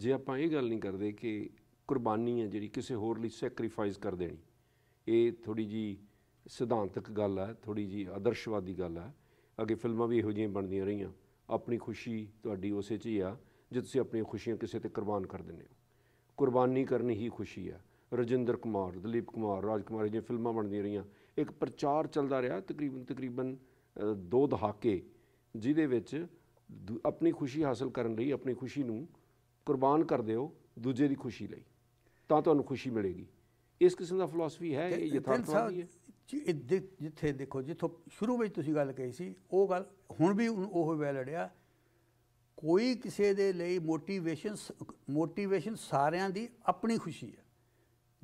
ਜੇ ਆਪਾਂ ਇਹ ਗੱਲ ਨਹੀਂ ਕਰਦੇ ਕਿ ਕੁਰਬਾਨੀ ਆ ਜਿਹੜੀ ਕਿਸੇ ਹੋਰ ਲਈ ਸੈਕਰੀਫਾਈਸ ਕਰ ਦੇਣੀ ਇਹ ਥੋੜੀ ਜੀ ਸਿਧਾਂਤਕ ਗੱਲ ਆ ਥੋੜੀ ਜੀ ਆਦਰਸ਼ਵਾਦੀ ਗੱਲ ਆ ਅੱਗੇ ਫਿਲਮਾਂ ਵੀ ਇਹੋ ਜਿਹੀਆਂ ਬਣਦੀਆਂ ਰਹੀਆਂ ਆਪਣੀ ਖੁਸ਼ੀ ਤੁਹਾਡੀ ਉਸੇ 'ਚ ਹੀ ਆ ਜੇ ਤੁਸੀਂ ਆਪਣੀਆਂ ਖੁਸ਼ੀਆਂ ਕਿਸੇ ਤੇ ਕੁਰਬਾਨ ਕਰ ਦਿੰਦੇ ਹੋ ਕੁਰਬਾਨੀ ਕਰਨੀ ਹੀ ਖੁਸ਼ੀ ਆ ਰਜਿੰਦਰ ਕੁਮਾਰ ਦਲੀਪ ਕੁਮਾਰ ਰਾਜ ਕੁਮਾਰ ਜਿਹੀਆਂ ਫਿਲਮਾਂ ਬਣਦੀਆਂ ਰਹੀਆਂ ਇੱਕ ਪ੍ਰਚਾਰ ਚੱਲਦਾ ਰਿਹਾ ਤਕਰੀਬਨ ਤਕਰੀਬਨ ਦੋ ਦਹਾਕੇ ਜਿਹਦੇ ਵਿੱਚ ਆਪਣੀ ਖੁਸ਼ੀ ਹਾਸਲ ਕਰਨ ਲਈ ਆਪਣੀ ਖੁਸ਼ੀ ਨੂੰ ਕੁਰਬਾਨ ਕਰ ਦਿਓ ਦੂਜੇ ਦੀ ਖੁਸ਼ੀ ਲਈ ਤਾਂ ਤੁਹਾਨੂੰ ਖੁਸ਼ੀ ਮਿਲੇਗੀ ਇਸ ਕਿਸਮ ਦਾ ਫਲਸਫੀ ਹੈ ਇਹ ਯਥਾਰਥਵਾਦੀ ਹੈ ਜਿੱਥੇ ਦੇਖੋ ਜਿੱਥੋਂ ਸ਼ੁਰੂ ਵਿੱਚ ਤੁਸੀਂ ਗੱਲ ਕਹੀ ਸੀ ਉਹ ਗੱਲ ਹੁਣ ਵੀ ਉਹ ਵੈ ਲੜਿਆ ਕੋਈ ਕਿਸੇ ਦੇ ਲਈ ਮੋਟੀਵੇਸ਼ਨ ਮੋਟੀਵੇਸ਼ਨ ਸਾਰਿਆਂ ਦੀ ਆਪਣੀ ਖੁਸ਼ੀ ਹੈ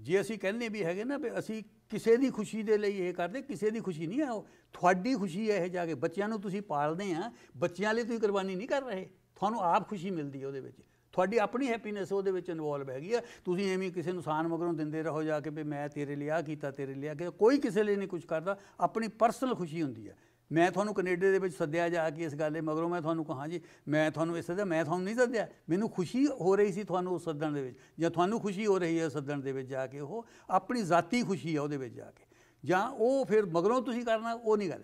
ਜੇ ਅਸੀਂ ਕਹਿੰਦੇ ਵੀ ਹੈਗੇ ਨਾ ਵੀ ਅਸੀਂ ਕਿਸੇ ਦੀ ਖੁਸ਼ੀ ਦੇ ਲਈ ਇਹ ਕਰਦੇ ਕਿਸੇ ਦੀ ਖੁਸ਼ੀ ਨਹੀਂ ਹੈ ਤੁਹਾਡੀ ਖੁਸ਼ੀ ਹੈ ਇਹ ਜਾ ਕੇ ਬੱਚਿਆਂ ਨੂੰ ਤੁਸੀਂ ਪਾਲਦੇ ਆ ਬੱਚਿਆਂ ਲਈ ਤੁਸੀਂ ਕੁਰਬਾਨੀ ਨਹੀਂ ਕਰ ਰਹੇ ਤੁਹਾਨੂੰ ਆਪ ਖੁਸ਼ੀ ਮਿਲਦੀ ਹੈ ਉਹਦੇ ਵਿੱਚ ਤੁਹਾਡੀ ਆਪਣੀ ਹੈਪੀਨੈਸ ਉਹਦੇ ਵਿੱਚ ਇਨਵੋਲਵ ਹੈਗੀ ਆ ਤੁਸੀਂ ਐਵੇਂ ਕਿਸੇ ਨੂੰ ਸਾਨ ਮਗਰੋਂ ਦਿੰਦੇ ਰਹੋ ਜਾ ਕੇ ਵੀ ਮੈਂ ਤੇਰੇ ਲਈ ਆ ਕੀਤਾ ਤੇਰੇ ਲਈ ਆ ਕਿ ਕੋਈ ਕਿਸੇ ਲਈ ਨਹੀਂ ਕੁਝ ਕਰਦਾ ਆਪਣੀ ਪਰਸਨਲ ਖੁਸ਼ੀ ਹੁੰਦੀ ਹੈ ਮੈਂ ਤੁਹਾਨੂੰ ਕੈਨੇਡਾ ਦੇ ਵਿੱਚ ਸੱਦਿਆ ਜਾ ਕੇ ਇਸ ਗੱਲੇ ਮਗਰੋਂ ਮੈਂ ਤੁਹਾਨੂੰ ਕਹਾਂ ਜੀ ਮੈਂ ਤੁਹਾਨੂੰ ਇਸ ਸੱਦਿਆ ਮੈਂ ਤੁਹਾਨੂੰ ਨਹੀਂ ਸੱਦਿਆ ਮੈਨੂੰ ਖੁਸ਼ੀ ਹੋ ਰਹੀ ਸੀ ਤੁਹਾਨੂੰ ਉਸ ਸੱਦਣ ਦੇ ਵਿੱਚ ਜਾਂ ਤੁਹਾਨੂੰ ਖੁਸ਼ੀ ਹੋ ਰਹੀ ਹੈ ਸੱਦਣ ਦੇ ਵਿੱਚ ਜਾ ਕੇ ਉਹ ਆਪਣੀ ਜ਼ਾਤੀ ਖੁਸ਼ੀ ਆ ਉਹਦੇ ਵਿੱਚ ਜਾ ਕੇ ਜਾਂ ਉਹ ਫਿਰ ਮਗਰੋਂ ਤੁਸੀਂ ਕਰਨਾ ਉਹ ਨਹੀਂ ਗੱਲ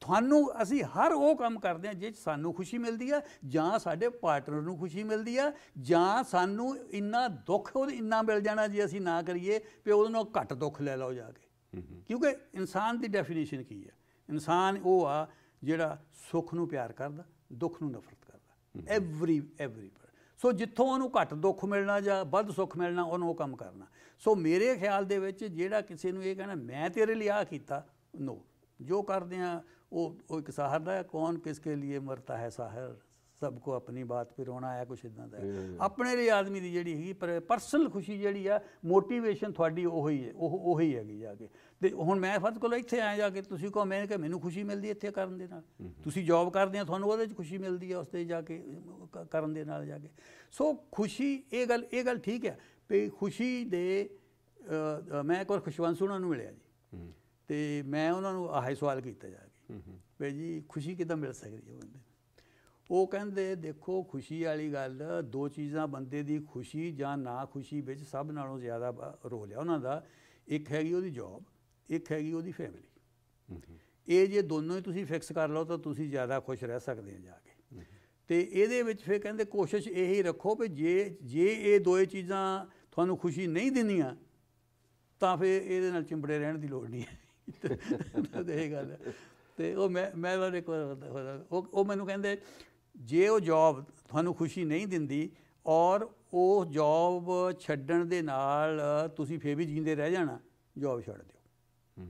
ਤੁਹਾਨੂੰ ਅਸੀਂ ਹਰ ਉਹ ਕੰਮ ਕਰਦੇ ਹਾਂ ਜਿਸ ਸਾਨੂੰ ਖੁਸ਼ੀ ਮਿਲਦੀ ਆ ਜਾਂ ਸਾਡੇ ਪਾਰਟਨਰ ਨੂੰ ਖੁਸ਼ੀ ਮਿਲਦੀ ਆ ਜਾਂ ਸਾਨੂੰ ਇੰਨਾ ਦੁੱਖ ਉਹ ਇੰਨਾ ਮਿਲ ਜਾਣਾ ਜੇ ਅਸੀਂ ਨਾ ਕਰੀਏ ਤੇ ਉਹਨੂੰ ਘੱਟ ਦੁੱਖ ਲੈ ਲਓ ਜਾ ਕੇ ਕਿਉਂਕਿ ਇਨਸਾਨ ਦੀ ਡੈਫੀਨੇਸ਼ਨ ਕੀ ਹੈ ਇਨਸਾਨ ਉਹ ਆ ਜਿਹੜਾ ਸੁੱਖ ਨੂੰ ਪਿਆਰ ਕਰਦਾ ਦੁੱਖ ਨੂੰ ਨਫ਼ਰਤ ਕਰਦਾ ਐਵਰੀ ਐਵਰੀ ਸੋ ਜਿੱਥੋਂ ਉਹਨੂੰ ਘੱਟ ਦੁੱਖ ਮਿਲਣਾ ਜਾਂ ਵੱਧ ਸੁੱਖ ਮਿਲਣਾ ਉਹਨੂੰ ਉਹ ਕੰਮ ਕਰਨਾ ਸੋ ਮੇਰੇ ਖਿਆਲ ਦੇ ਵਿੱਚ ਜਿਹੜਾ ਕਿਸੇ ਨੂੰ ਇਹ ਕਹਿੰਦਾ ਮੈਂ ਤੇਰੇ ਲਈ ਆ ਕੀਤਾ ਨੋ ਜੋ ਕਰਦੇ ਆ ਉਹ ਉਹ ਇੱਕ ਸਾਹਰ ਦਾ ਕੌਣ ਕਿਸ ਕੇ ਲਈ ਮਰਤਾ ਹੈ ਸਾਹਰ ਸਭ ਕੋ ਆਪਣੀ ਬਾਤ ਪੇ ਰੋਣਾ ਆਇਆ ਕੁਛ ਇਦਾਂ ਦਾ ਆਪਣੇ ਲਈ ਆਦਮੀ ਦੀ ਜਿਹੜੀ ਹੈਗੀ ਪਰਸਨਲ ਖੁਸ਼ੀ ਜਿਹੜੀ ਆ ਮੋਟੀਵੇਸ਼ਨ ਤੁਹਾਡੀ ਉਹ ਹੀ ਹੈ ਉਹ ਉਹ ਹੀ ਹੈਗੀ ਜਾ ਕੇ ਤੇ ਹੁਣ ਮੈਂ ਫਤ ਕੋਲ ਇੱਥੇ ਆਇਆ ਜਾ ਕੇ ਤੁਸੀਂ ਕਹੋ ਮੈਂ ਕਿ ਮੈਨੂੰ ਖੁਸ਼ੀ ਮਿਲਦੀ ਇੱਥੇ ਕਰਨ ਦੇ ਨਾਲ ਤੁਸੀਂ ਜੌਬ ਕਰਦੇ ਆ ਤੁਹਾਨੂੰ ਉਹਦੇ ਵਿੱਚ ਖੁਸ਼ੀ ਮਿਲਦੀ ਆ ਉਸ ਤੇ ਜਾ ਕੇ ਕਰਨ ਦੇ ਨਾਲ ਜਾ ਕੇ ਸੋ ਖੁਸ਼ੀ ਇਹ ਗੱਲ ਇਹ ਗੱਲ ਠੀਕ ਹੈ ਤੇ ਖੁਸ਼ੀ ਦੇ ਮੈਂ ਇੱਕ ਵਾਰ ਖੁਸ਼ਵੰਤ ਸੁਣਾ ਨੂੰ ਮਿਲਿਆ ਜੀ ਤੇ ਮੈਂ ਉਹਨਾਂ ਨੂੰ ਆਹੇ ਸਵਾਲ ਕੀਤਾ ਜਾ ਕੇ ਵੀ ਜੀ ਖੁਸ਼ੀ ਕਿਦਾਂ ਮਿਲ ਸਕਦੀ ਹੈ ਬੰਦੇ ਉਹ ਕਹਿੰਦੇ ਦੇਖੋ ਖੁਸ਼ੀ ਵਾਲੀ ਗੱਲ ਦੋ ਚੀਜ਼ਾਂ ਬੰਦੇ ਦੀ ਖੁਸ਼ੀ ਜਾਂ ਨਾ ਖੁਸ਼ੀ ਵਿੱਚ ਸਭ ਨਾਲੋਂ ਜ਼ਿਆਦਾ ਰੋਲ ਹੈ ਉਹਨਾਂ ਦਾ ਇੱਕ ਹੈਗੀ ਉਹਦੀ ਜੌਬ ਇੱਕ ਹੈਗੀ ਉਹਦੀ ਫੈਮਿਲੀ ਇਹ ਜੇ ਦੋਨੋਂ ਹੀ ਤੁਸੀਂ ਫਿਕਸ ਕਰ ਲਓ ਤਾਂ ਤੁਸੀਂ ਜ਼ਿਆਦਾ ਖੁਸ਼ ਰਹਿ ਸਕਦੇ ਆ ਜਾ ਕੇ ਤੇ ਇਹਦੇ ਵਿੱਚ ਫਿਰ ਕਹਿੰਦੇ ਕੋਸ਼ਿਸ਼ ਇਹੀ ਰੱਖੋ ਵੀ ਜੇ ਜੇ ਇਹ ਦੋਏ ਚੀਜ਼ਾਂ ਤੁਹਾਨੂੰ ਖੁਸ਼ੀ ਨਹੀਂ ਦਿੰਦੀਆਂ ਤਾਂ ਫਿਰ ਇਹਦੇ ਨਾਲ ਚਿੰਬੜੇ ਰਹਿਣ ਦੀ ਲੋੜ ਨਹੀਂ ਹੈ ਇਹ ਗੱਲ ਤੇ ਉਹ ਮੈਂ ਮੈਂ ਉਹ ਇੱਕ ਵਾਰ ਉਹ ਮੈਨੂੰ ਕਹਿੰਦੇ ਜੇ ਉਹ ਜੌਬ ਤੁਹਾਨੂੰ ਖੁਸ਼ੀ ਨਹੀਂ ਦਿੰਦੀ ਔਰ ਉਹ ਜੌਬ ਛੱਡਣ ਦੇ ਨਾਲ ਤੁਸੀਂ ਫੇਰ ਵੀ ਜਿੰਦੇ ਰਹਿ ਜਾਣਾ ਜੌਬ ਛੱਡ ਦਿਓ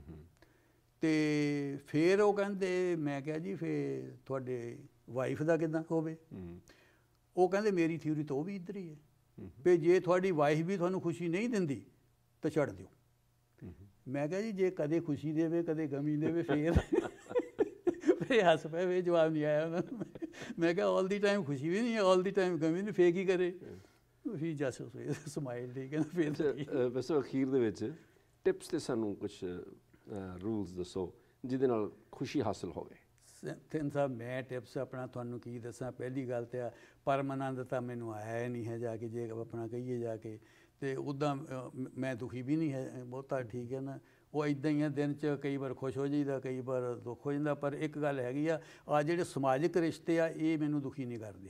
ਤੇ ਫੇਰ ਉਹ ਕਹਿੰਦੇ ਮੈਂ ਕਿਹਾ ਜੀ ਫੇਰ ਤੁਹਾਡੇ ਵਾਈਫ ਦਾ ਕਿਦਾਂ ਹੋਵੇ ਉਹ ਕਹਿੰਦੇ ਮੇਰੀ ਥਿਊਰੀ ਤਾਂ ਉਹ ਵੀ ਇਧਰ ਹੀ ਹੈ ਵੀ ਜੇ ਤੁਹਾਡੀ ਵਾਈਫ ਵੀ ਤੁਹਾਨੂੰ ਖੁਸ਼ੀ ਨਹੀਂ ਦਿੰਦੀ ਤਾਂ ਛੱਡ ਦਿਓ ਮੈਂ ਕਿਹਾ ਜੀ ਜੇ ਕਦੇ ਖੁਸ਼ੀ ਦੇਵੇ ਕਦੇ ਗਮੀ ਦੇਵੇ ਫੇਰ ਫੇਰ ਹੱਸ ਪਏ ਵੇ ਜਵਾਬ ਨਹੀਂ ਆਇਆ ਉਹਨਾਂ ਨੂੰ ਮੈਂ ਕਿਹਾ 올 ਦੀ ਟਾਈਮ ਖੁਸ਼ੀ ਵੀ ਨਹੀਂ ਹੈ 올 ਦੀ ਟਾਈਮ ਗਮੀ ਨਹੀਂ ਫੇਕ ਹੀ ਕਰੇ ਹੀ ਜਸ ਸਮਾਈਲ ਠੀਕ ਹੈ ਨਾ ਫੇਰ ਬਸ ਅਖੀਰ ਦੇ ਵਿੱਚ ਟਿਪਸ ਤੇ ਸਾਨੂੰ ਕੁਝ ਰੂਲਸ ਦੱਸੋ ਜਿਹਦੇ ਨਾਲ ਖੁਸ਼ੀ ਹਾਸਲ ਹੋਵੇ ਤਿੰਨ ਸਾਹਿਬ ਮੈਂ ਟਿਪਸ ਆਪਣਾ ਤੁਹਾਨੂੰ ਕੀ ਦੱਸਾਂ ਪਹਿਲੀ ਗੱਲ ਤੇ ਆ ਪਰਮਾਨੰਦ ਤਾਂ ਮੈਨੂੰ ਆਇਆ ਨਹੀਂ ਹੈ ਜਾ ਕੇ ਜੇ ਆਪਣਾ ਕਹੀਏ ਜਾ ਕੇ ਤੇ ਉਦਾਂ ਮੈਂ ਦੁਖੀ ਵੀ ਨਹੀਂ ਹੈ ਬਹੁਤਾ ਠੀਕ ਹੈ ਨਾ ਉਹ ਇਦਾਂ ਹੀ ਆ ਦਿਨ 'ਚ ਕਈ ਵਾਰ ਖੁਸ਼ ਹੋ ਜਾਈਦਾ ਕਈ ਵਾਰ ਦੁੱਖ ਹੋ ਜਾਂਦਾ ਪਰ ਇੱਕ ਗੱਲ ਹੈਗੀ ਆ ਆ ਜਿਹੜੇ ਸਮਾਜਿਕ ਰਿਸ਼ਤੇ ਆ ਇਹ ਮੈਨੂੰ ਦੁਖੀ ਨਹੀਂ ਕਰਦੇ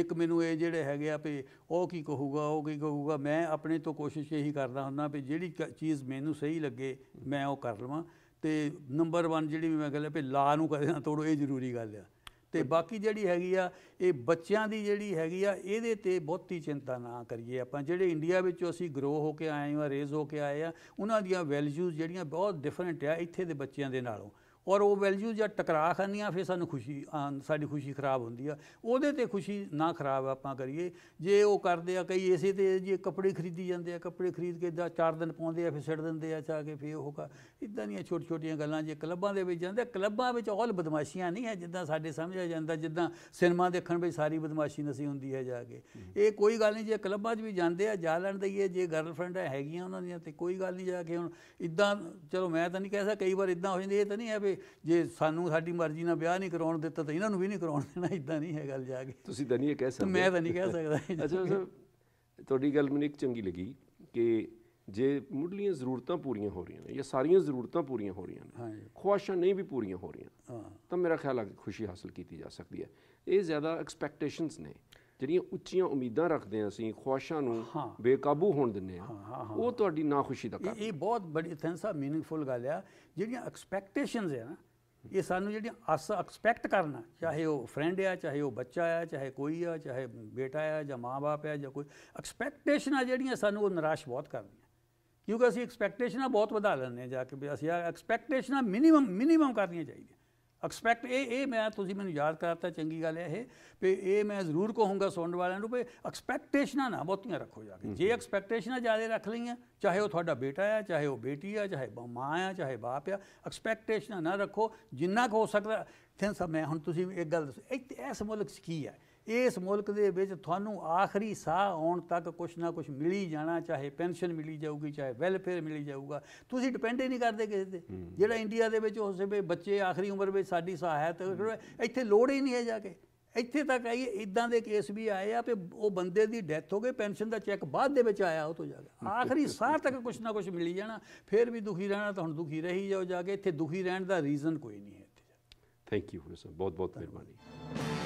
ਇੱਕ ਮੈਨੂੰ ਇਹ ਜਿਹੜੇ ਹੈਗੇ ਆ ਵੀ ਉਹ ਕੀ ਕਹੂਗਾ ਉਹ ਕੀ ਕਹੂਗਾ ਮੈਂ ਆਪਣੇ ਤੋਂ ਕੋਸ਼ਿਸ਼ ਇਹੀ ਕਰਦਾ ਹੁੰਦਾ ਵੀ ਜਿਹੜੀ ਚੀਜ਼ ਮੈਨੂੰ ਸਹੀ ਲੱਗੇ ਮੈਂ ਉਹ ਕਰ ਲਵਾਂ ਤੇ ਨੰਬਰ 1 ਜਿਹੜੀ ਮੈਂ ਗੱਲ ਹੈ ਵੀ ਲਾ ਨੂੰ ਕਦੇ ਨਾ ਤੋੜੋ ਇਹ ਜ਼ਰੂਰੀ ਗੱਲ ਆ ਤੇ ਬਾਕੀ ਜਿਹੜੀ ਹੈਗੀ ਆ ਇਹ ਬੱਚਿਆਂ ਦੀ ਜਿਹੜੀ ਹੈਗੀ ਆ ਇਹਦੇ ਤੇ ਬਹੁਤੀ ਚਿੰਤਾ ਨਾ ਕਰੀਏ ਆਪਾਂ ਜਿਹੜੇ ਇੰਡੀਆ ਵਿੱਚੋਂ ਅਸੀਂ ਗਰੋ ਹੋ ਕੇ ਆਏ ਆ ਰੇਜ਼ ਹੋ ਕੇ ਆਏ ਆ ਉਹਨਾਂ ਦੀਆਂ ਵੈਲਿਊਜ਼ ਜਿਹੜੀਆਂ ਬਹੁਤ ਡਿਫਰੈਂਟ ਆ ਇੱਥੇ ਦੇ ਬੱਚਿਆਂ ਦੇ ਨਾਲੋਂ ਔਰ ਉਹ ਵੈਲਿਊ ਜਾਂ ਟਕਰਾ ਖਾਂਦੀਆਂ ਫਿਰ ਸਾਨੂੰ ਖੁਸ਼ੀ ਸਾਡੀ ਖੁਸ਼ੀ ਖਰਾਬ ਹੁੰਦੀ ਆ ਉਹਦੇ ਤੇ ਖੁਸ਼ੀ ਨਾ ਖਰਾਬ ਆਪਾਂ ਕਰੀਏ ਜੇ ਉਹ ਕਰਦੇ ਆ ਕਈ ਐਸੇ ਤੇ ਜੇ ਕੱਪੜੇ ਖਰੀਦੀ ਜਾਂਦੇ ਆ ਕੱਪੜੇ ਖਰੀਦ ਕੇ ਦਾ ਚਾਰ ਦਿਨ ਪਾਉਂਦੇ ਆ ਫਿਰ ਛੱਡ ਦਿੰਦੇ ਆ ਚਾ ਕੇ ਫਿਰ ਉਹ ਕਾ ਇਦਾਂ ਦੀਆਂ ਛੋਟੀ ਛੋਟੀਆਂ ਗੱਲਾਂ ਜੇ ਕਲੱਬਾਂ ਦੇ ਵਿੱਚ ਜਾਂਦੇ ਕਲੱਬਾਂ ਵਿੱਚ ਔਲ ਬਦਮਾਸ਼ੀਆਂ ਨਹੀਂ ਹੈ ਜਿੱਦਾਂ ਸਾਡੇ ਸਮਝਿਆ ਜਾਂਦਾ ਜਿੱਦਾਂ ਸਿਨੇਮਾ ਦੇਖਣ ਵਿੱਚ ਸਾਰੀ ਬਦਮਾਸ਼ੀ ਨਸੀ ਹੁੰਦੀ ਹੈ ਜਾ ਕੇ ਇਹ ਕੋਈ ਗੱਲ ਨਹੀਂ ਜੇ ਕਲੱਬਾਂ 'ਚ ਵੀ ਜਾਂਦੇ ਆ ਜਾ ਲੈਣ ਦਈਏ ਜੇ ਗਰਲਫ੍ਰੈਂਡ ਹੈਗੀਆਂ ਉਹਨਾਂ ਦੀਆਂ ਤੇ ਕੋਈ ਗੱਲ ਨਹੀਂ ਜਾ ਕੇ ਹੁਣ ਇਦਾਂ ਚਲੋ ਮੈਂ ਤਾਂ ਨਹੀਂ ਕਹਿ ਸਕਦਾ ਕਈ ਵਾਰ ਇਦਾਂ ਹੋ ਜਾਂਦੀ ਇਹ ਤਾਂ ਨਹੀਂ ਹੈ ਵੀ ਜੇ ਸਾਨੂੰ ਸਾਡੀ ਮਰਜ਼ੀ ਨਾਲ ਵਿਆਹ ਨਹੀਂ ਕਰਾਉਣ ਦਿੱਤਾ ਤਾਂ ਇਹਨਾਂ ਨੂੰ ਵੀ ਨਹੀਂ ਕਰਾਉਣ ਦੇਣਾ ਇਦਾਂ ਨਹੀਂ ਹੈ ਗੱਲ ਜਾ ਕੇ ਤੁਸੀਂ ਤਾਂ ਨਹੀਂ ਇਹ ਕਹਿ ਸਕਦੇ ਮੈਂ ਤਾਂ ਨਹੀਂ ਕਹਿ ਸਕਦਾ ਅੱਛਾ ਸਰ ਤੁਹਾਡੀ ਗੱਲ ਮੈਨੂੰ ਇੱਕ ਚੰਗੀ ਲੱਗੀ ਕਿ ਜੇ ਮੁੱਢਲੀਆਂ ਜ਼ਰੂਰਤਾਂ ਪੂਰੀਆਂ ਹੋ ਰਹੀਆਂ ਨੇ ਜਾਂ ਸਾਰੀਆਂ ਜ਼ਰੂਰਤਾਂ ਪੂਰੀਆਂ ਹੋ ਰਹੀਆਂ ਨੇ ਖੁਆਇਸ਼ਾਂ ਨਹੀਂ ਵੀ ਪੂਰੀਆਂ ਹੋ ਰਹੀਆਂ ਤਾਂ ਮੇਰਾ ਖਿਆਲ ਹੈ ਕਿ ਖੁਸ਼ੀ ਹਾਸਲ ਕੀਤੀ ਜਾ ਸਕਦੀ ਹੈ ਇਹ ਜ਼ਿਆਦਾ ਐਕਸਪੈਕਟੇਸ਼ਨਸ ਨੇ ਜਿਹੜੀਆਂ ਉੱਚੀਆਂ ਉਮੀਦਾਂ ਰੱਖਦੇ ਆ ਅਸੀਂ ਖੁਆਸ਼ਾਂ ਨੂੰ ਬੇਕਾਬੂ ਹੋਣ ਦਿੰਨੇ ਆ ਉਹ ਤੁਹਾਡੀ ਨਾਖੁਸ਼ੀ ਦਾ ਕਾਰਨ ਇਹ ਬਹੁਤ ਬੜੀ ਆ ਮੀਨਿੰਗਫੁਲ ਗੱਲ ਆ ਜਿਹੜੀਆਂ ਐਕਸਪੈਕਟੇਸ਼ਨਸ ਆ ਨਾ ਇਹ ਸਾਨੂੰ ਜਿਹੜੀਆਂ ਅਸ ਐਕਸਪੈਕਟ ਕਰਨਾ ਚਾਹੇ ਉਹ ਫਰੈਂਡ ਆ ਚਾਹੇ ਉਹ ਬੱਚਾ ਆ ਚਾਹੇ ਕੋਈ ਆ ਚਾਹੇ ਬੇਟਾ ਆ ਜਾਂ ਮਾਪੇ ਆ ਜਾਂ ਕੋਈ ਐਕਸਪੈਕਟੇਸ਼ਨਾਂ ਜਿਹੜੀਆਂ ਸਾਨੂੰ ਉਹ ਨਿਰਾਸ਼ ਬਹੁਤ ਕਰਦੀਆਂ ਕਿਉਂਕਿ ਅਸੀਂ ਐਕਸਪੈਕਟੇਸ਼ਨਾਂ ਬਹੁਤ ਵਧਾ ਲੈਂਦੇ ਜਾ ਕੇ ਵੀ ਅਸੀਂ ਐਕਸਪੈਕਟੇਸ਼ਨਾਂ ਮਿਨੀਮਮ ਮਿਨੀਮਮ ਕਰਨੀਆਂ ਚਾਹੀਦੀਆਂ ਐਕਸਪੈਕਟ ਇਹ ਇਹ ਮੈਂ ਤੁਸੀਂ ਮੈਨੂੰ ਯਾਦ ਕਰਾਤਾ ਚੰਗੀ ਗੱਲ ਹੈ ਇਹ ਵੀ ਇਹ ਮੈਂ ਜ਼ਰੂਰ ਕਹੂੰਗਾ ਸੁਣਨ ਵਾਲਿਆਂ ਨੂੰ ਵੀ ਐਕਸਪੈਕਟੇਸ਼ਨਾਂ ਨਾ ਬਹੁਤੀਆਂ ਰੱਖੋ ਜਾ ਕੇ ਜੇ ਐਕਸਪੈਕਟੇਸ਼ਨਾਂ ਜ਼ਿਆਦਾ ਰੱਖ ਲਈਆਂ ਚਾਹੇ ਉਹ ਤੁਹਾਡਾ ਬੇਟਾ ਹੈ ਚਾਹੇ ਉਹ ਬੇਟੀ ਹੈ ਚਾਹੇ ਮਾਂ ਆ ਚਾਹੇ ਬਾਪ ਆ ਐਕਸਪੈਕਟੇਸ਼ਨਾਂ ਨਾ ਰੱਖੋ ਜਿੰਨਾ ਕੁ ਹੋ ਸਕਦਾ ਥੈਂਸ ਮੈਂ ਹੁਣ ਤੁਸੀਂ ਇੱਕ ਗੱਲ ਦੱਸੋ ਇਸ ਮੁਲਕ 'ਚ ਕੀ ਹੈ ਇਸ ਮੁਲਕ ਦੇ ਵਿੱਚ ਤੁਹਾਨੂੰ ਆਖਰੀ ਸਾਹ ਆਉਣ ਤੱਕ ਕੁਝ ਨਾ ਕੁਝ ਮਿਲੀ ਜਾਣਾ ਚਾਹੇ ਪੈਨਸ਼ਨ ਮਿਲੀ ਜਾਊਗੀ ਚਾਹੇ ਵੈਲਫੇਅਰ ਮਿਲੀ ਜਾਊਗਾ ਤੁਸੀਂ ਡਿਪੈਂਡ ਹੀ ਨਹੀਂ ਕਰਦੇ ਕਿਸੇ ਤੇ ਜਿਹੜਾ ਇੰਡੀਆ ਦੇ ਵਿੱਚ ਉਸੇ ਵੇ ਬੱਚੇ ਆਖਰੀ ਉਮਰ ਵਿੱਚ ਸਾਡੀ ਸਾਹ ਹੈ ਤੇ ਇੱਥੇ ਲੋੜ ਹੀ ਨਹੀਂ ਹੈ ਜਾ ਕੇ ਇੱਥੇ ਤੱਕ ਆਈ ਇਦਾਂ ਦੇ ਕੇਸ ਵੀ ਆਏ ਆ ਕਿ ਉਹ ਬੰਦੇ ਦੀ ਡੈਥ ਹੋ ਗਈ ਪੈਨਸ਼ਨ ਦਾ ਚੈੱਕ ਬਾਅਦ ਦੇ ਵਿੱਚ ਆਇਆ ਉਹ ਤੋਂ ਜਾ ਕੇ ਆਖਰੀ ਸਾਹ ਤੱਕ ਕੁਝ ਨਾ ਕੁਝ ਮਿਲੀ ਜਾਣਾ ਫਿਰ ਵੀ ਦੁਖੀ ਰਹਿਣਾ ਤਾਂ ਹੁਣ ਦੁਖੀ ਰਹੀ ਜਾਓ ਜਾ ਕੇ ਇੱਥੇ ਦੁਖੀ ਰਹਿਣ ਦਾ ਰੀਜ਼ਨ ਕੋਈ ਨਹੀਂ ਹੈ ਇੱਥੇ ਥੈਂਕ ਯੂ ਸਰ ਬਹੁਤ ਬਹੁਤ ਮਿਹਰਬਾਨੀ